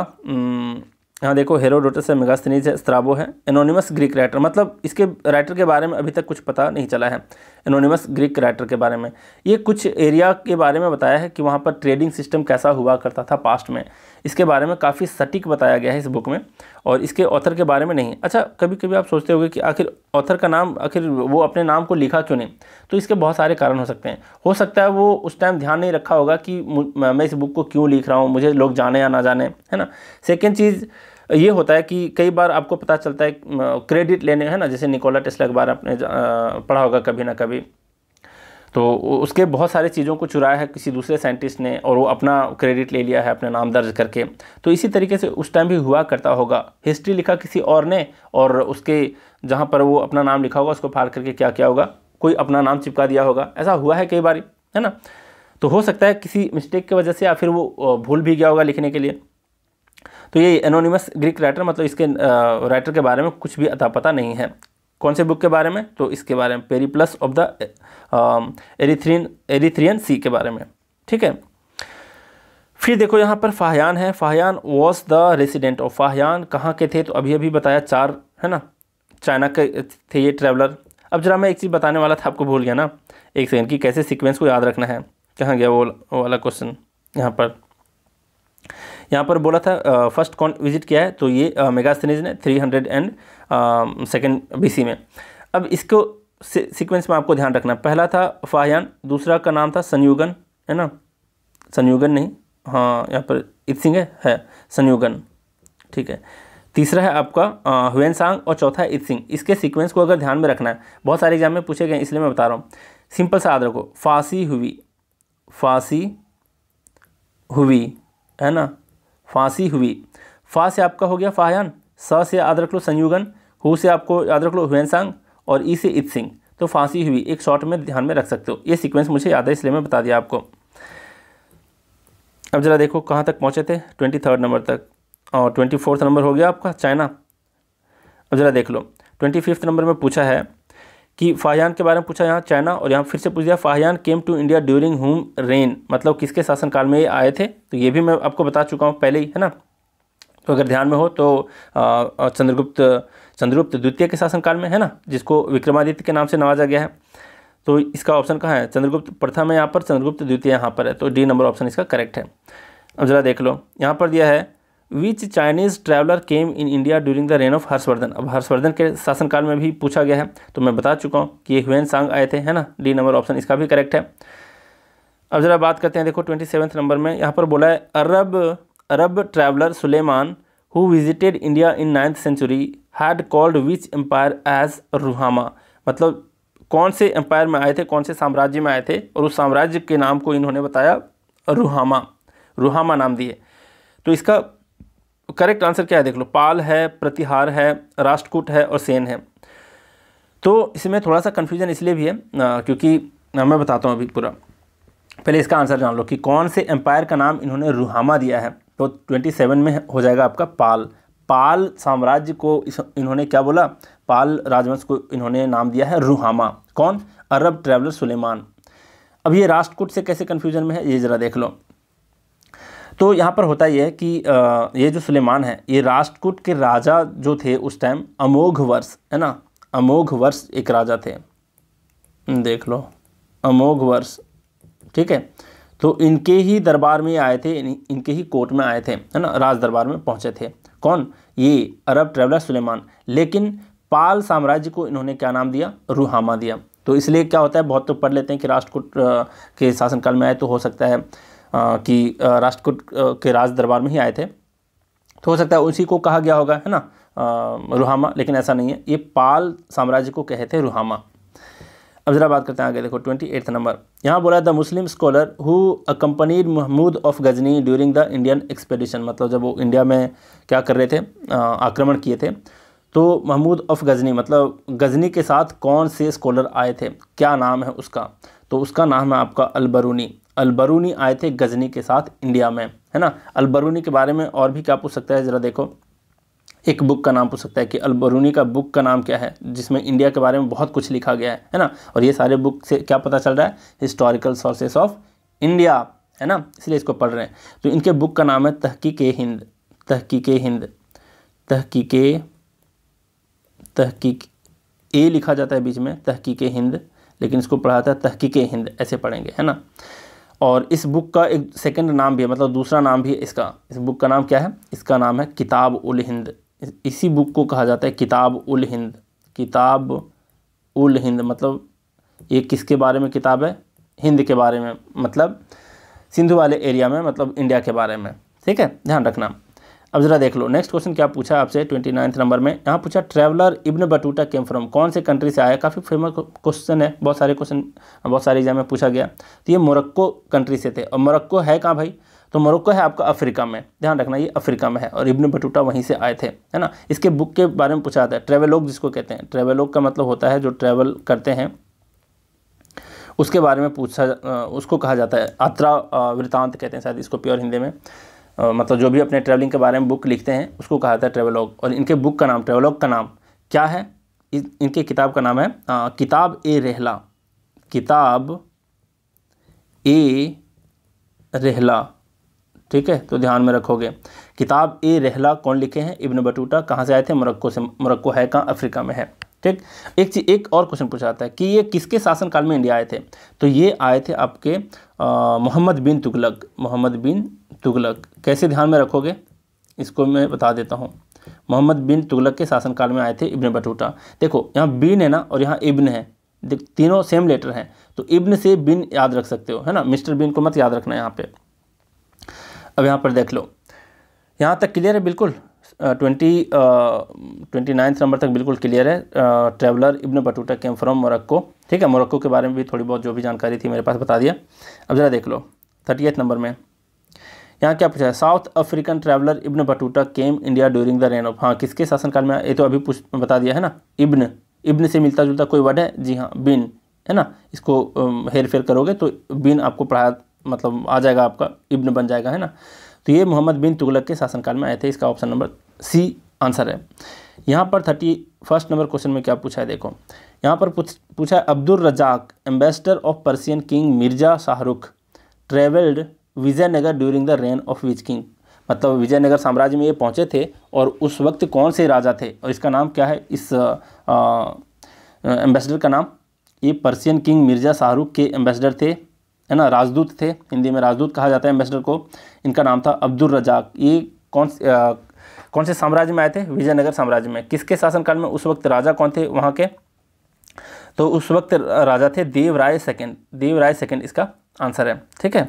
यहाँ देखो हेरोडोटस है मेगास्थनीज है स्त्राबो है एनोनिमस ग्रीक राइटर मतलब इसके राइटर के बारे में अभी तक कुछ पता नहीं चला है एनोनिमस ग्रीक राइटर के बारे में ये कुछ एरिया के बारे में बताया है कि वहाँ पर ट्रेडिंग सिस्टम कैसा हुआ करता था पास्ट में इसके बारे में काफ़ी सटीक बताया गया है इस बुक में और इसके ऑथर के बारे में नहीं अच्छा कभी कभी आप सोचते होंगे कि आखिर ऑथर का नाम आखिर वो अपने नाम को लिखा क्यों नहीं तो इसके बहुत सारे कारण हो सकते हैं हो सकता है वो उस टाइम ध्यान नहीं रखा होगा कि मैं इस बुक को क्यों लिख रहा हूँ मुझे लोग जाने या ना जाने है ना सेकेंड चीज़ ये होता है कि कई बार आपको पता चलता है क्रेडिट लेने है ना जैसे निकोला टेस्ला के बारे आपने पढ़ा होगा कभी ना कभी तो उसके बहुत सारे चीज़ों को चुराया है किसी दूसरे साइंटिस्ट ने और वो अपना क्रेडिट ले लिया है अपना नाम दर्ज करके तो इसी तरीके से उस टाइम भी हुआ करता होगा हिस्ट्री लिखा किसी और ने और उसके जहाँ पर वो अपना नाम लिखा होगा उसको फाड़ करके क्या क्या होगा कोई अपना नाम चिपका दिया होगा ऐसा हुआ है कई बार है ना तो हो सकता है किसी मिस्टेक की वजह से या फिर वो भूल भी गया होगा लिखने के लिए तो ये एनोनिमस ग्रीक राइटर मतलब इसके राइटर के बारे में कुछ भी अता पता नहीं है कौन से बुक के बारे में तो इसके बारे में Periplus of the Erythraean Erythraean sea के बारे में ठीक है फिर देखो यहाँ पर फाहयान है Fahien was the resident of Fahien कहाँ के थे तो अभी अभी बताया चार है ना चाइना के थे ये ट्रैवलर अब जरा मैं एक चीज़ बताने वाला था आपको भूल गया ना एक सेकेंड की कैसे सीक्वेंस को याद रखना है कहाँ गया वो वाला क्वेश्चन यहाँ पर यहाँ पर बोला था फर्स्ट कौन विजिट किया है तो ये मेगास्थनीज ने three hundred and second B में अब इसको सीक्वेंस में आपको ध्यान रखना पहला था फाहयान दूसरा का नाम था संयुगन है ना संयुगन नहीं हाँ यहाँ पर इत सिंह है, है संयुगन ठीक है तीसरा है आपका हुएन सांग और चौथा है इत सिंह इसके सीक्वेंस को अगर ध्यान में रखना है बहुत सारे एग्जाम में पूछे गए इसलिए मैं बता रहा हूँ सिंपल सा याद रखो फांसी हुई फांसी हुई है ना फांसी हुई फा से आपका हो गया फाहयान स से याद रख लो संयुगन हु से आपको याद रख लो हुएनसांग और ई से इत सिंह तो फांसी हुई एक शॉर्ट में ध्यान में रख सकते हो ये सीक्वेंस मुझे याद है इसलिए मैं बता दिया आपको अब जरा देखो कहाँ तक पहुँचे थे ट्वेंटी थर्ड नंबर तक और ट्वेंटी फोर्थ नंबर हो गया आपका चाइना अब जरा देख लो ट्वेंटी फिफ्थ नंबर में पूछा है कि फाहयान के बारे में पूछा यहाँ चाइना और यहाँ फिर से पूछ दिया Fahien came to India during whom reign मतलब किसके शासनकाल में ये आए थे तो ये भी मैं आपको बता चुका हूँ पहले ही है ना तो अगर ध्यान में हो तो चंद्रगुप्त चंद्रगुप्त द्वितीय के शासनकाल में है ना जिसको विक्रमादित्य के नाम से नवाजा गया है तो इसका ऑप्शन कहाँ है चंद्रगुप्त प्रथम है यहाँ पर चंद्रगुप्त द्वितीय यहाँ पर है तो डी नंबर ऑप्शन इसका करेक्ट है अब ज़रा देख लो यहाँ पर दिया है which Chinese traveller came in India during the reign of Harshvardhan अब हर्षवर्धन के शासनकाल में भी पूछा गया है तो मैं बता चुका हूँ कि ये ह्वेन सांग आए थे है ना डी नंबर ऑप्शन इसका भी करेक्ट है अब ज़रा बात करते हैं देखो ट्वेंटी सेवन्थ नंबर में यहाँ पर बोला है Arab Arab traveller Sulaiman who visited India in ninth century had called which empire as Ruhma मतलब कौन से एम्पायर में आए थे कौन से साम्राज्य में आए थे और उस साम्राज्य के नाम को इन्होंने बताया रुहामा रुहामा नाम दिए तो इसका करेक्ट आंसर क्या है देख लो पाल है प्रतिहार है राष्ट्रकूट है और सेन है तो इसमें थोड़ा सा कन्फ्यूजन इसलिए भी है आ, क्योंकि मैं बताता हूँ अभी पूरा पहले इसका आंसर जान लो कि कौन से एम्पायर का नाम इन्होंने रुहामा दिया है तो 27 में हो जाएगा आपका पाल पाल साम्राज्य को इस, इन्होंने क्या बोला पाल राजवंश को इन्होंने नाम दिया है रुहामा कौन अरब ट्रैवलर सुलेमान अब ये राष्ट्रकूट से कैसे कन्फ्यूजन में है ये ज़रा देख लो तो यहाँ पर होता यह है कि ये जो सुलेमान है ये राष्ट्रकूट के राजा जो थे उस टाइम अमोघ वर्ष है ना अमोघ वर्ष एक राजा थे हम्म, देख लो अमोघ वर्ष ठीक है तो इनके ही दरबार में आए थे इनके ही कोर्ट में आए थे है ना राज दरबार में पहुँचे थे कौन ये अरब ट्रेवलर सुलेमान लेकिन पाल साम्राज्य को इन्होंने क्या नाम दिया रूहामा दिया तो इसलिए क्या होता है बहुत तो पढ़ लेते हैं कि राष्ट्रकूट के शासनकाल में आए तो हो सकता है कि राष्ट्रकूट के राज दरबार में ही आए थे तो हो सकता है उसी को कहा गया होगा है ना रुहामा लेकिन ऐसा नहीं है ये पाल साम्राज्य को कहे थे रुहामा अब ज़रा बात करते हैं आगे देखो ट्वेंटी एट्थ नंबर यहाँ बोला the Muslim scholar who accompanied Mahmud of Ghazni during the Indian expedition मतलब जब वो इंडिया में क्या कर रहे थे आक्रमण किए थे तो महमूद ऑफ गजनी मतलब गजनी के साथ कौन से स्कॉलर आए थे क्या नाम है उसका तो उसका नाम है आपका अलबरूनी अलबरूनी आए थे गजनी के साथ इंडिया में है ना अलबरूनी के बारे में और भी क्या पूछ सकता है ज़रा देखो एक बुक का नाम पूछ सकता है कि अलबरूनी का बुक का नाम क्या है जिसमें इंडिया के बारे में बहुत कुछ लिखा गया है है ना और ये सारे बुक से क्या पता चल रहा है हिस्टोरिकल सोर्सेस ऑफ इंडिया है ना इसलिए इसको पढ़ रहे हैं तो इनके बुक का नाम है तहकीक हिंद तहकीक हिंद तहकीक तहकीक ए लिखा जाता है बीच में तहकीक हिंद लेकिन इसको पढ़ाता है तहकीक हिंद ऐसे पढ़ेंगे है ना और इस बुक का एक सेकंड नाम भी है मतलब दूसरा नाम भी है इसका इस बुक का नाम क्या है इसका नाम है किताब उल हिंद इसी बुक को कहा जाता है किताब उल हिंद किताब उल हिंद मतलब ये किसके बारे में किताब है हिंद के बारे में मतलब सिंधु वाले एरिया में मतलब इंडिया के बारे में ठीक है ध्यान रखना अब जरा देख लो नेक्स्ट क्वेश्चन क्या पूछा आपसे ट्वेंटी नाइन्थ नंबर में यहाँ पूछा traveller Ibn Battuta came from कौन से कंट्री से आया काफ़ी फेमस क्वेश्चन है बहुत सारे क्वेश्चन बहुत सारे एग्जाम में पूछा गया तो ये मोरक्को कंट्री से थे और मोरक्को है कहाँ भाई तो मोरक्को है आपका अफ्रीका में ध्यान रखना ये अफ्रीका में है और इब्न बटूटा वहीं से आए थे है ना इसके बुक के बारे में पूछा जाता है ट्रेवलोग जिसको कहते हैं ट्रेवलोग का मतलब होता है जो ट्रैवल करते हैं उसके बारे में पूछा उसको कहा जाता है अत्रा वृतांत कहते हैं शायद इसको प्योर हिंदी में मतलब जो भी अपने ट्रैवलिंग के बारे में बुक लिखते हैं उसको कहा जाता है ट्रेवलॉग और इनके बुक का नाम ट्रेवलॉग का नाम क्या है इनके किताब का नाम है आ, किताब ए रेहला किताब ए रेहला ठीक है तो ध्यान में रखोगे किताब ए रहला कौन लिखे हैं इब्न बटूटा कहाँ से आए थे मोरक्को से मोरक्को है कहाँ अफ्रीका में है ठीक एक चीज एक और क्वेश्चन पूछा जाता है कि ये किसके शासनकाल में इंडिया आए थे तो ये आए थे आपके मोहम्मद बिन तुगलक मोहम्मद बिन तुगलक कैसे ध्यान में रखोगे इसको मैं बता देता हूँ मोहम्मद बिन तुगलक के शासनकाल में आए थे इब्न बटूटा देखो यहाँ बिन है ना और यहाँ इब्न है देख तीनों सेम लेटर हैं तो इब्न से बिन याद रख सकते हो है ना मिस्टर बिन को मत याद रखना यहाँ पे अब यहाँ पर देख लो यहाँ तक क्लियर है बिल्कुल ट्वेंटी ट्वेंटी नाइन्थ नंबर तक बिल्कुल क्लियर है traveller Ibn Battuta came from Morocco ठीक है मोरक्को के बारे में भी थोड़ी बहुत जो भी जानकारी थी मेरे पास बता दिया अब ज़रा देख लो थर्टी नंबर में यहाँ क्या पूछा है South African traveller Ibn Battuta came India during the reign of हाँ किसके शासनकाल में ये तो अभी पूछ बता दिया है ना इब्न इब्न से मिलता जुलता कोई वर्ड है जी हाँ बिन है ना इसको हेर फेर करोगे तो बिन आपको पढ़ा मतलब आ जाएगा आपका इब्न बन जाएगा है ना तो ये मोहम्मद बिन तुगलक के शासनकाल में आए थे इसका ऑप्शन नंबर सी आंसर है यहाँ पर थर्टी फर्स्ट नंबर क्वेश्चन में क्या पूछा है देखो यहाँ पर पूछा है Abdul Razzaq ambassador of Persian king Mirza Shahrukh travelled Vijayanagar during the reign of which king मतलब विजयनगर साम्राज्य में ये पहुँचे थे और उस वक्त कौन से राजा थे और इसका नाम क्या है इस एम्बेसडर का नाम ये पर्सियन किंग मिर्जा शाहरुख के एम्बेसडर थे है ना राजदूत थे हिंदी में राजदूत कहा जाता है एम्बेसडर को इनका नाम था अब्दुल रजाक ये कौन आ, कौन से साम्राज्य में आए थे विजयनगर साम्राज्य में किसके शासनकाल में उस वक्त राजा कौन थे वहाँ के तो उस वक्त राजा थे देवराय सेकेंड देवराय सेकेंड इसका आंसर है ठीक है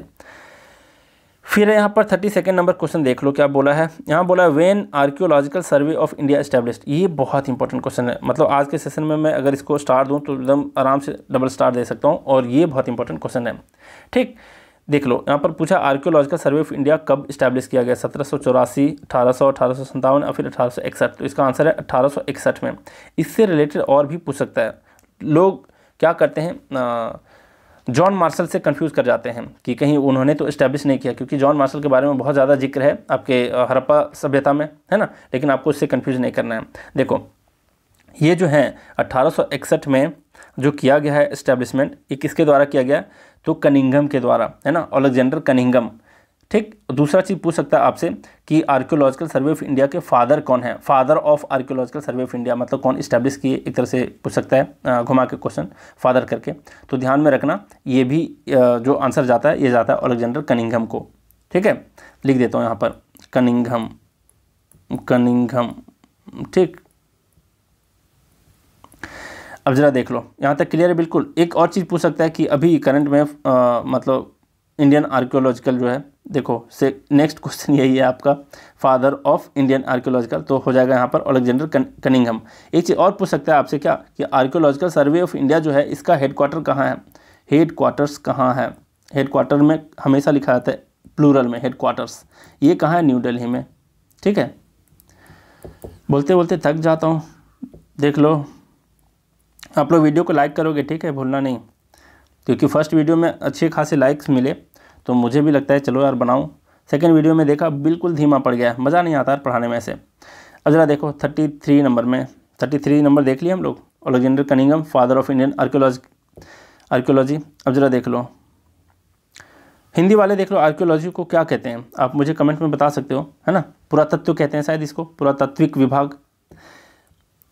फिर यहाँ पर थर्टी सेकेंड नंबर क्वेश्चन देख लो क्या बोला है यहाँ बोला है when archaeological survey of India established ये बहुत इंपॉर्टेंट क्वेश्चन है मतलब आज के सेशन में मैं अगर इसको स्टार दूँ तो एकदम आराम से डबल स्टार दे सकता हूँ और ये बहुत इंपॉर्टेंट क्वेश्चन है ठीक देख लो यहाँ पर पूछा आर्कियोलॉजिकल सर्वे ऑफ इंडिया कब स्टैब्लिश किया गया सत्रह सौ चौरासी अठारह सौ अठारह सौ संतावन और फिर अठारह सौ इकसठ तो इसका आंसर है अठारह सौ इकसठ में इससे रिलेटेड और भी पूछ सकता है लोग क्या करते हैं आ, जॉन मार्शल से कंफ्यूज कर जाते हैं कि कहीं उन्होंने तो इस्टेब्लिश नहीं किया क्योंकि जॉन मार्शल के बारे में बहुत ज़्यादा जिक्र है आपके हरप्पा सभ्यता में है ना लेकिन आपको इससे कन्फ्यूज़ नहीं करना है देखो ये जो है अट्ठारह में जो किया गया है इस्टेब्लिशमेंट ये किसके द्वारा किया गया तो कनिंगम के द्वारा है ना ऑलेक्जेंडर कनिंगम ठीक दूसरा चीज़ पूछ सकता है आपसे कि आर्कियोलॉजिकल सर्वे ऑफ इंडिया के फादर कौन है father of archaeological survey of India मतलब कौन स्टैब्लिश किए एक तरह से पूछ सकता है घुमा के क्वेश्चन फादर करके तो ध्यान में रखना ये भी जो आंसर जाता है ये जाता है अलेक्जेंडर कनिंगम को ठीक है लिख देता हूँ यहाँ पर कनिंगम कनिंगम ठीक अब ज़रा देख लो यहाँ तक क्लियर है बिल्कुल एक और चीज़ पूछ सकता है कि अभी करंट में आ, मतलब इंडियन आर्कियोलॉजिकल जो है देखो से नेक्स्ट क्वेश्चन यही है आपका फादर ऑफ इंडियन आर्कियोलॉजिकल तो हो जाएगा यहाँ पर अलेक्जेंडर कनिंगम एक चीज़ और पूछ सकते हैं आपसे क्या कि आर्कियोलॉजिकल सर्वे ऑफ इंडिया जो है इसका हेड क्वार्टर कहाँ है हेड क्वार्टर्स कहाँ है हेड क्वार्टर में हमेशा लिखा जाता है प्लूरल में हेड क्वार्टर्स ये कहाँ है न्यू दिल्ली में ठीक है बोलते बोलते थक जाता हूँ देख लो आप लोग वीडियो को लाइक करोगे ठीक है भूलना नहीं क्योंकि फ़र्स्ट वीडियो में अच्छे खासे लाइक्स मिले तो मुझे भी लगता है चलो यार बनाऊँ सेकेंड वीडियो में देखा बिल्कुल धीमा पड़ गया मज़ा नहीं आता पढ़ाने में से अब ज़रा देखो थर्टी थ्री नंबर में थर्टी थ्री नंबर देख लिए हम लोग Alexander Cunningham father of Indian archaeology archaeology अब ज़रा देख लो हिंदी वाले देख लो आर्क्योलॉजी को क्या कहते हैं आप मुझे कमेंट में बता सकते हो है ना पुरातत्व कहते हैं शायद इसको पुरातात्विक विभाग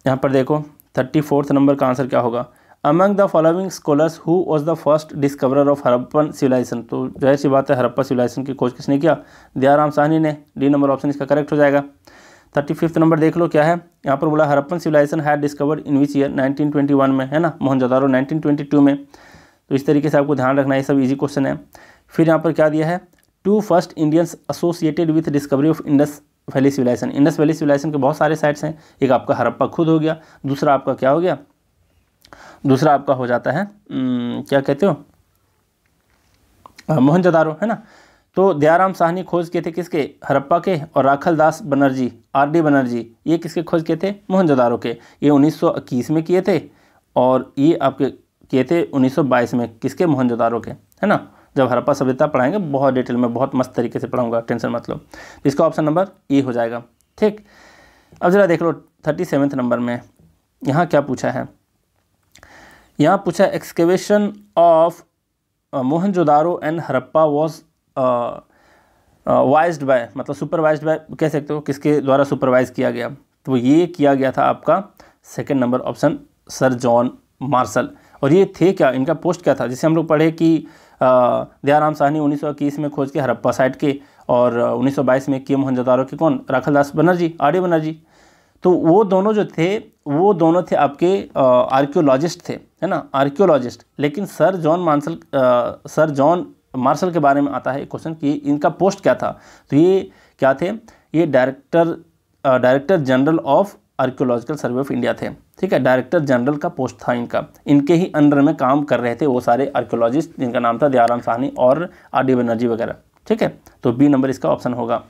यहाँ पर देखो थर्टी फोर्थ नंबर का आंसर क्या होगा among the following scholars who was the first discoverer of Harappan civilisation तो जाहिर सी बात है हरप्पा सिविलाइजेशन की खोज किसने किया दयाराम साहनी ने डी नंबर ऑप्शन इसका करेक्ट हो जाएगा थर्टी फिफ्थ नंबर देख लो क्या है यहाँ पर बोला Harappan civilisation had discovered in which year 1921 में है ना मोहनजोदारो 1922 में तो इस तरीके से आपको ध्यान रखना है सब इजी क्वेश्चन है फिर यहाँ पर क्या दिया है two first Indians associated with discovery of Indus valley civilisation Indus valley civilisation के बहुत सारे साइट्स हैं एक आपका हरप्पा खुद हो गया दूसरा आपका क्या हो गया दूसरा आपका हो जाता है क्या कहते हो मोहनजदारो है ना तो दयाराम साहनी खोज किए थे किसके हरप्पा के और राखल दास बनर्जी आर डी बनर्जी ये किसके खोज किए थे मोहनजोदारो के ये 1921 में किए थे और ये आपके किए थे 1922 में किसके मोहनजोदारो के है ना जब हरप्पा सभ्यता पढ़ाएंगे बहुत डिटेल में बहुत मस्त तरीके से पढ़ाऊंगा टेंशन मतलब इसका ऑप्शन नंबर ए हो जाएगा ठीक अब ज़रा देख लो थर्टी नंबर में यहाँ क्या पूछा है यहाँ पूछा excavation of uh, Mohenjodaro and Harappa was vised by मतलब सुपरवाइज्ड बाय कह सकते हो किसके द्वारा सुपरवाइज किया गया तो ये किया गया था आपका second number option sir John Marshall और ये थे क्या इनका पोस्ट क्या था जिसे हम लोग पढ़े कि uh, दयाराम साहनी उन्नीस में खोज के हरप्पा साइड के और 1922 uh, में किए मोहनजोदारो के कौन राखल दास बनर्जी आर्य बनर्जी तो वो दोनों जो थे वो दोनों थे आपके आर्क्योलॉजिस्ट थे है ना आर्क्योलॉजिस्ट लेकिन sir John Marshall sir John Marshall के बारे में आता है क्वेश्चन कि इनका पोस्ट क्या था तो ये क्या थे ये director director general of archaeological survey of India थे ठीक है डायरेक्टर जनरल का पोस्ट था इनका इनके ही अंडर में काम कर रहे थे वो सारे आर्कियोलॉजिस्ट जिनका नाम था दयाराम साहनी और आर डी बनर्जी वगैरह ठीक है तो बी नंबर इसका ऑप्शन होगा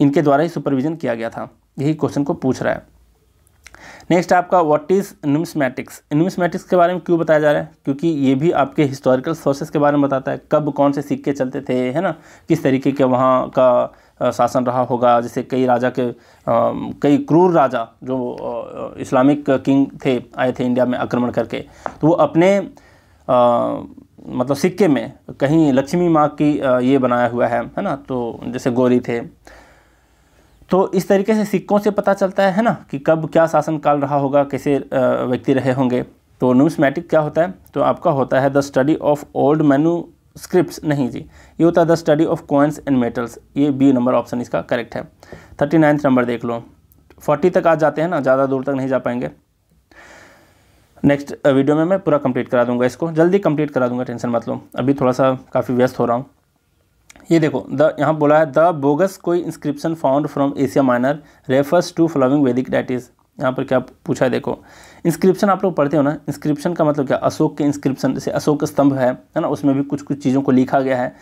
इनके द्वारा ही सुपरविजन किया गया था यही क्वेश्चन को पूछ रहा है नेक्स्ट आपका व्हाट इज़ न्यूमिसमेटिक्स न्यूमिसमेटिक्स के बारे में क्यों बताया जा रहा है क्योंकि ये भी आपके हिस्टोरिकल सोर्सेज के बारे में बताता है कब कौन से सिक्के चलते थे है ना किस तरीके के वहाँ का शासन रहा होगा जैसे कई राजा के कई क्रूर राजा जो इस्लामिक किंग थे आए थे इंडिया में आक्रमण करके तो वो अपने आ, मतलब सिक्के में कहीं लक्ष्मी माँ की ये बनाया हुआ है है ना तो जैसे गौरी थे तो इस तरीके से सिक्कों से पता चलता है ना कि कब क्या शासनकाल रहा होगा कैसे व्यक्ति रहे होंगे तो न्यूसमैटिक क्या होता है तो आपका होता है the study of old manuscript नहीं जी ये होता है the study of coins and metals ये बी नंबर ऑप्शन इसका करेक्ट है थर्टी नाइन्थ नंबर देख लो फोर्टी तक आ जाते हैं ना ज़्यादा दूर तक नहीं जा पाएंगे नेक्स्ट वीडियो में मैं पूरा कंप्लीट करा दूंगा इसको जल्दी कंप्लीट करा दूंगा टेंशन मत लो अभी थोड़ा सा काफ़ी व्यस्त हो रहा हूँ ये देखो द यहाँ बोला है the Boghazkoi inscription found from Asia Minor refers to following Vedic deities यहाँ पर क्या पूछा है देखो इंस्क्रिप्शन आप लोग पढ़ते हो ना इंस्क्रिप्शन का मतलब क्या अशोक के इंस्क्रिप्शन जैसे अशोक स्तंभ है है ना उसमें भी कुछ कुछ चीज़ों को लिखा गया है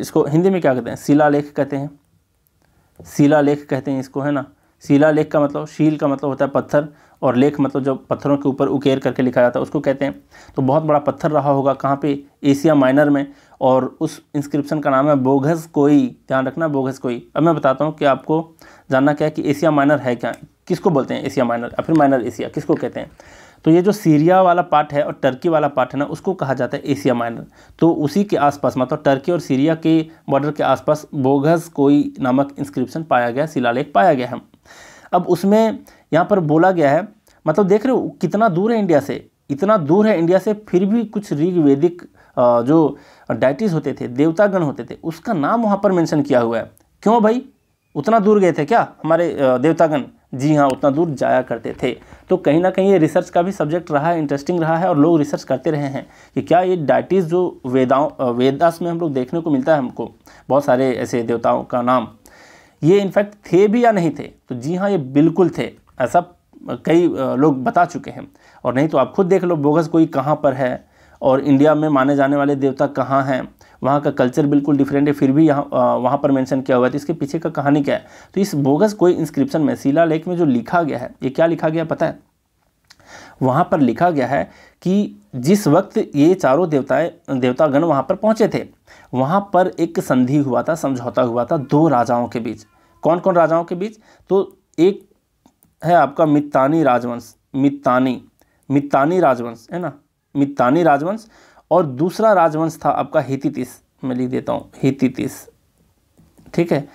इसको हिंदी में क्या कहते हैं लेख कहते हैं लेख कहते हैं इसको है ना लेख का मतलब शील का मतलब होता है पत्थर और लेख मतलब जो पत्थरों के ऊपर उकेर करके लिखा जाता है उसको कहते हैं तो बहुत बड़ा पत्थर रहा होगा कहाँ पे एशिया माइनर में और उस इंस्क्रिप्शन का नाम है बोघस कोई ध्यान रखना बोघस कोई अब मैं बताता हूँ कि आपको जानना क्या है कि एशिया माइनर है क्या किसको बोलते हैं एशिया माइनर या फिर माइनर एशिया किसको कहते हैं तो ये जो सीरिया वाला पार्ट है और टर्की वाला पार्ट है ना उसको कहा जाता है एशिया माइनर तो उसी के आसपास मतलब टर्की और सीरिया के बॉर्डर के आसपास बोघस कोई नामक इंस्क्रिप्शन पाया गया शिलालेख पाया गया है अब उसमें यहाँ पर बोला गया है मतलब देख रहे हो कितना दूर है इंडिया से इतना दूर है इंडिया से फिर भी कुछ ऋग्वेदिक जो डाइटिस होते थे देवतागण होते थे उसका नाम वहाँ पर मेंशन किया हुआ है क्यों भाई उतना दूर गए थे क्या हमारे देवतागण जी हाँ उतना दूर जाया करते थे तो कहीं ना कहीं ये रिसर्च का भी सब्जेक्ट रहा है इंटरेस्टिंग रहा है और लोग रिसर्च करते रहे हैं कि क्या ये डाइटिस जो वेदाओं वेदास में हम लोग देखने को मिलता है हमको बहुत सारे ऐसे देवताओं का नाम ये इनफैक्ट थे भी या नहीं थे तो जी हाँ ये बिल्कुल थे ऐसा कई लोग बता चुके हैं और नहीं तो आप खुद देख लो बोगस कोई कहाँ पर है और इंडिया में माने जाने वाले देवता कहाँ हैं वहाँ का कल्चर बिल्कुल डिफरेंट है फिर भी यहाँ वहाँ पर मेंशन किया हुआ है तो इसके पीछे का कहानी क्या है तो इस बोगस कोई इंस्क्रिप्शन में शिला लेख में जो लिखा गया है ये क्या लिखा गया पता है वहाँ पर लिखा गया है कि जिस वक्त ये चारों देवताएं देवतागण वहाँ पर पहुँचे थे वहाँ पर एक संधि हुआ था समझौता हुआ था दो राजाओं के बीच कौन कौन राजाओं के बीच तो एक है आपका मित्तानी राजवंश मित्तानी मित्तानी राजवंश है ना मित्तानी राजवंश और दूसरा राजवंश था आपका हितितिस मैं लिख देता हूँ हितितिस ठीक है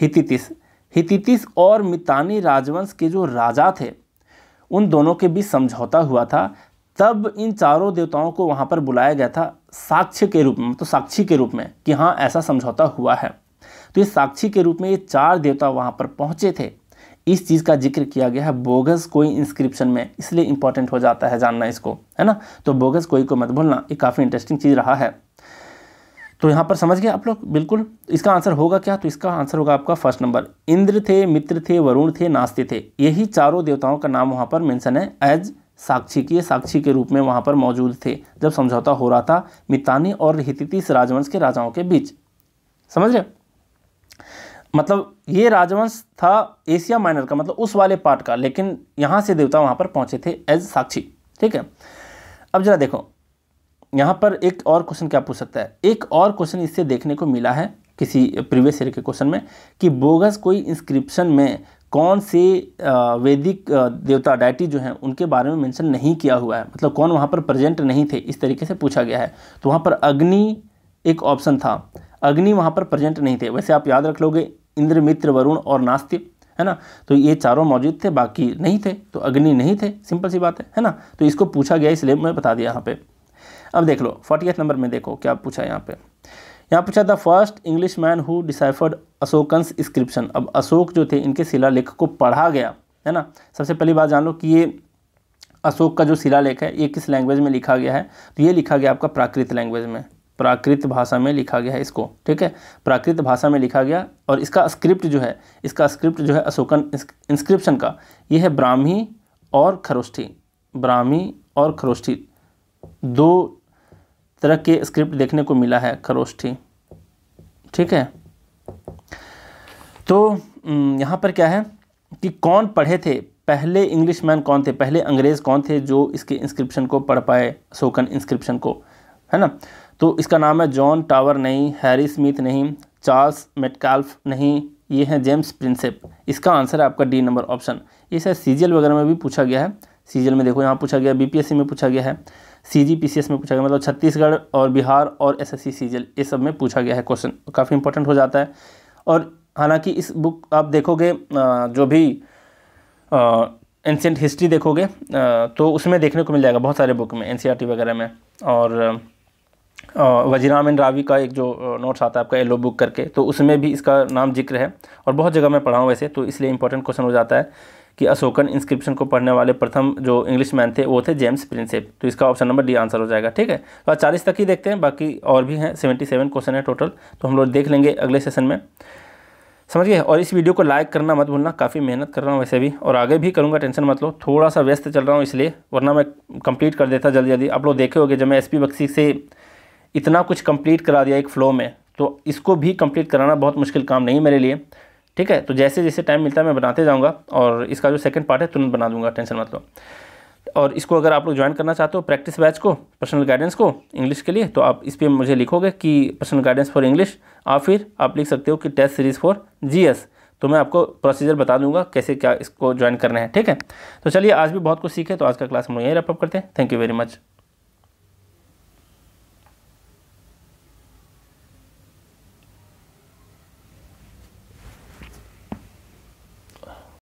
हितितिस हितितिस और मितानी राजवंश के जो राजा थे उन दोनों के बीच समझौता हुआ था तब इन चारों देवताओं को वहाँ पर बुलाया गया था साक्ष्य के रूप में मतलब तो साक्षी के रूप में कि हाँ ऐसा समझौता हुआ है तो इस साक्षी के रूप में ये चार देवता वहाँ पर पहुँचे थे इस चीज़ का जिक्र किया गया है बोगस कोई इंस्क्रिप्शन में इसलिए इंपॉर्टेंट हो जाता है जानना इसको है ना तो बोगस कोई को मत भूलना ये काफ़ी इंटरेस्टिंग चीज़ रहा है तो यहाँ पर समझ गए आप लोग बिल्कुल इसका आंसर होगा क्या तो इसका आंसर होगा आपका फर्स्ट नंबर इंद्र थे मित्र थे वरुण थे नास्ते थे यही चारों देवताओं का नाम वहाँ पर मेंशन है एज साक्षी के साक्षी के रूप में वहाँ पर मौजूद थे जब समझौता हो रहा था मितानी और हितितिस राजवंश के राजाओं के बीच समझ रहे मतलब ये राजवंश था एशिया माइनर का मतलब उस वाले पार्ट का लेकिन यहाँ से देवता वहाँ पर पहुँचे थे एज साक्षी ठीक है अब जरा देखो यहाँ पर एक और क्वेश्चन क्या पूछ सकता है एक और क्वेश्चन इससे देखने को मिला है किसी प्रीवियस ईयर के क्वेश्चन में कि बोगस कोई इंस्क्रिप्शन में कौन से वैदिक देवता डायटी जो हैं उनके बारे में मेंशन नहीं किया हुआ है मतलब कौन वहाँ पर प्रेजेंट नहीं थे इस तरीके से पूछा गया है तो वहाँ पर अग्नि एक ऑप्शन था अग्नि वहाँ पर प्रेजेंट नहीं थे वैसे आप याद रख लोगे इंद्र मित्र वरुण और नास्त्य है ना तो ये चारों मौजूद थे बाकी नहीं थे तो अग्नि नहीं थे सिंपल सी बात है है ना तो इसको पूछा गया इसलिए मैं बता दिया यहाँ पे अब देख लो फोर्टी नंबर में देखो क्या पूछा यहाँ पे यहाँ पूछा the first English man who deciphered Ashokan's inscription अब अशोक जो थे इनके शिलालेख को पढ़ा गया है ना सबसे पहली बात जान लो कि ये अशोक का जो शिलालेख है ये किस लैंग्वेज में लिखा गया है तो ये लिखा गया आपका प्राकृत लैंग्वेज में प्राकृत भाषा में लिखा गया है इसको ठीक है प्राकृत भाषा में लिखा गया और इसका स्क्रिप्ट जो है इसका स्क्रिप्ट जो है अशोकन इंस्क्रिप्शन का यह है ब्राह्मी और खरोष्ठी ब्राह्मी और खरोष्ठी दो तरह के स्क्रिप्ट देखने को मिला है खरोष्ठी ठीक है तो यहाँ पर क्या है कि कौन पढ़े थे पहले इंग्लिश मैन कौन थे पहले अंग्रेज़ कौन थे जो इसके इंस्क्रिप्शन को पढ़ पाए अशोकन इंस्क्रिप्शन को है ना तो इसका नाम है जॉन टावर नहीं हैरी स्मिथ नहीं चार्ल्स मेटकाल्फ नहीं ये हैं जेम्स प्रिंसेप इसका आंसर है आपका डी नंबर ऑप्शन ये सर सी वगैरह में भी पूछा गया है सी में देखो यहाँ पूछा गया बीपीएससी में पूछा गया है सी पीसीएस में पूछा गया मतलब छत्तीसगढ़ और बिहार और एसएससी सीजीएल ये सब में पूछा गया है क्वेश्चन काफ़ी इंपॉर्टेंट हो जाता है और हालांकि इस बुक आप देखोगे जो भी एंशेंट हिस्ट्री देखोगे तो उसमें देखने को मिल जाएगा बहुत सारे बुक में एन वगैरह में और वजीराम रावी का एक जो नोट्स आता है आपका येलो बुक करके तो उसमें भी इसका नाम जिक्र है और बहुत जगह मैं पढ़ा हूँ वैसे तो इसलिए इंपॉर्टेंट क्वेश्चन हो जाता है कि अशोकन इंस्क्रिप्शन को पढ़ने वाले प्रथम जो इंग्लिश मैन थे वो थे जेम्स प्रिंसेप तो इसका ऑप्शन नंबर डी आंसर हो जाएगा ठीक है तो आज चालीस तक ही देखते हैं बाकी और भी हैं सेवेंटी सेवन क्वेश्चन है टोटल तो हम लोग देख लेंगे अगले सेशन में समझ गए और इस वीडियो को लाइक करना मत भूलना काफ़ी मेहनत कर रहा हूँ वैसे भी और आगे भी करूँगा टेंशन मत लो थोड़ा सा व्यस्त चल रहा हूँ इसलिए वरना मैं कंप्लीट कर देता जल्दी जल्दी आप लोग देखे होगे जब मैं एस बक्सी से इतना कुछ कंप्लीट करा दिया एक फ़्लो में तो इसको भी कंप्लीट कराना बहुत मुश्किल काम नहीं मेरे लिए ठीक है तो जैसे जैसे टाइम मिलता है मैं बनाते जाऊँगा और इसका जो सेकेंड पार्ट है तुरंत बना दूँगा टेंशन मतलब और इसको अगर आप लोग ज्वाइन करना चाहते हो प्रैक्टिस बैच को पर्सनल गाइडेंस को इंग्लिश के लिए तो आप इस पर मुझे लिखोगे कि पर्सनल गाइडेंस फॉर इंग्लिश आप फिर आप लिख सकते हो कि टेस्ट सीरीज़ फॉर जीएस तो मैं आपको प्रोसीजर बता दूंगा कैसे क्या इसको ज्वाइन करना है ठीक है तो चलिए आज भी बहुत कुछ सीखे तो आज का क्लास हम यहीं रेपअप करते हैं थैंक यू वेरी मच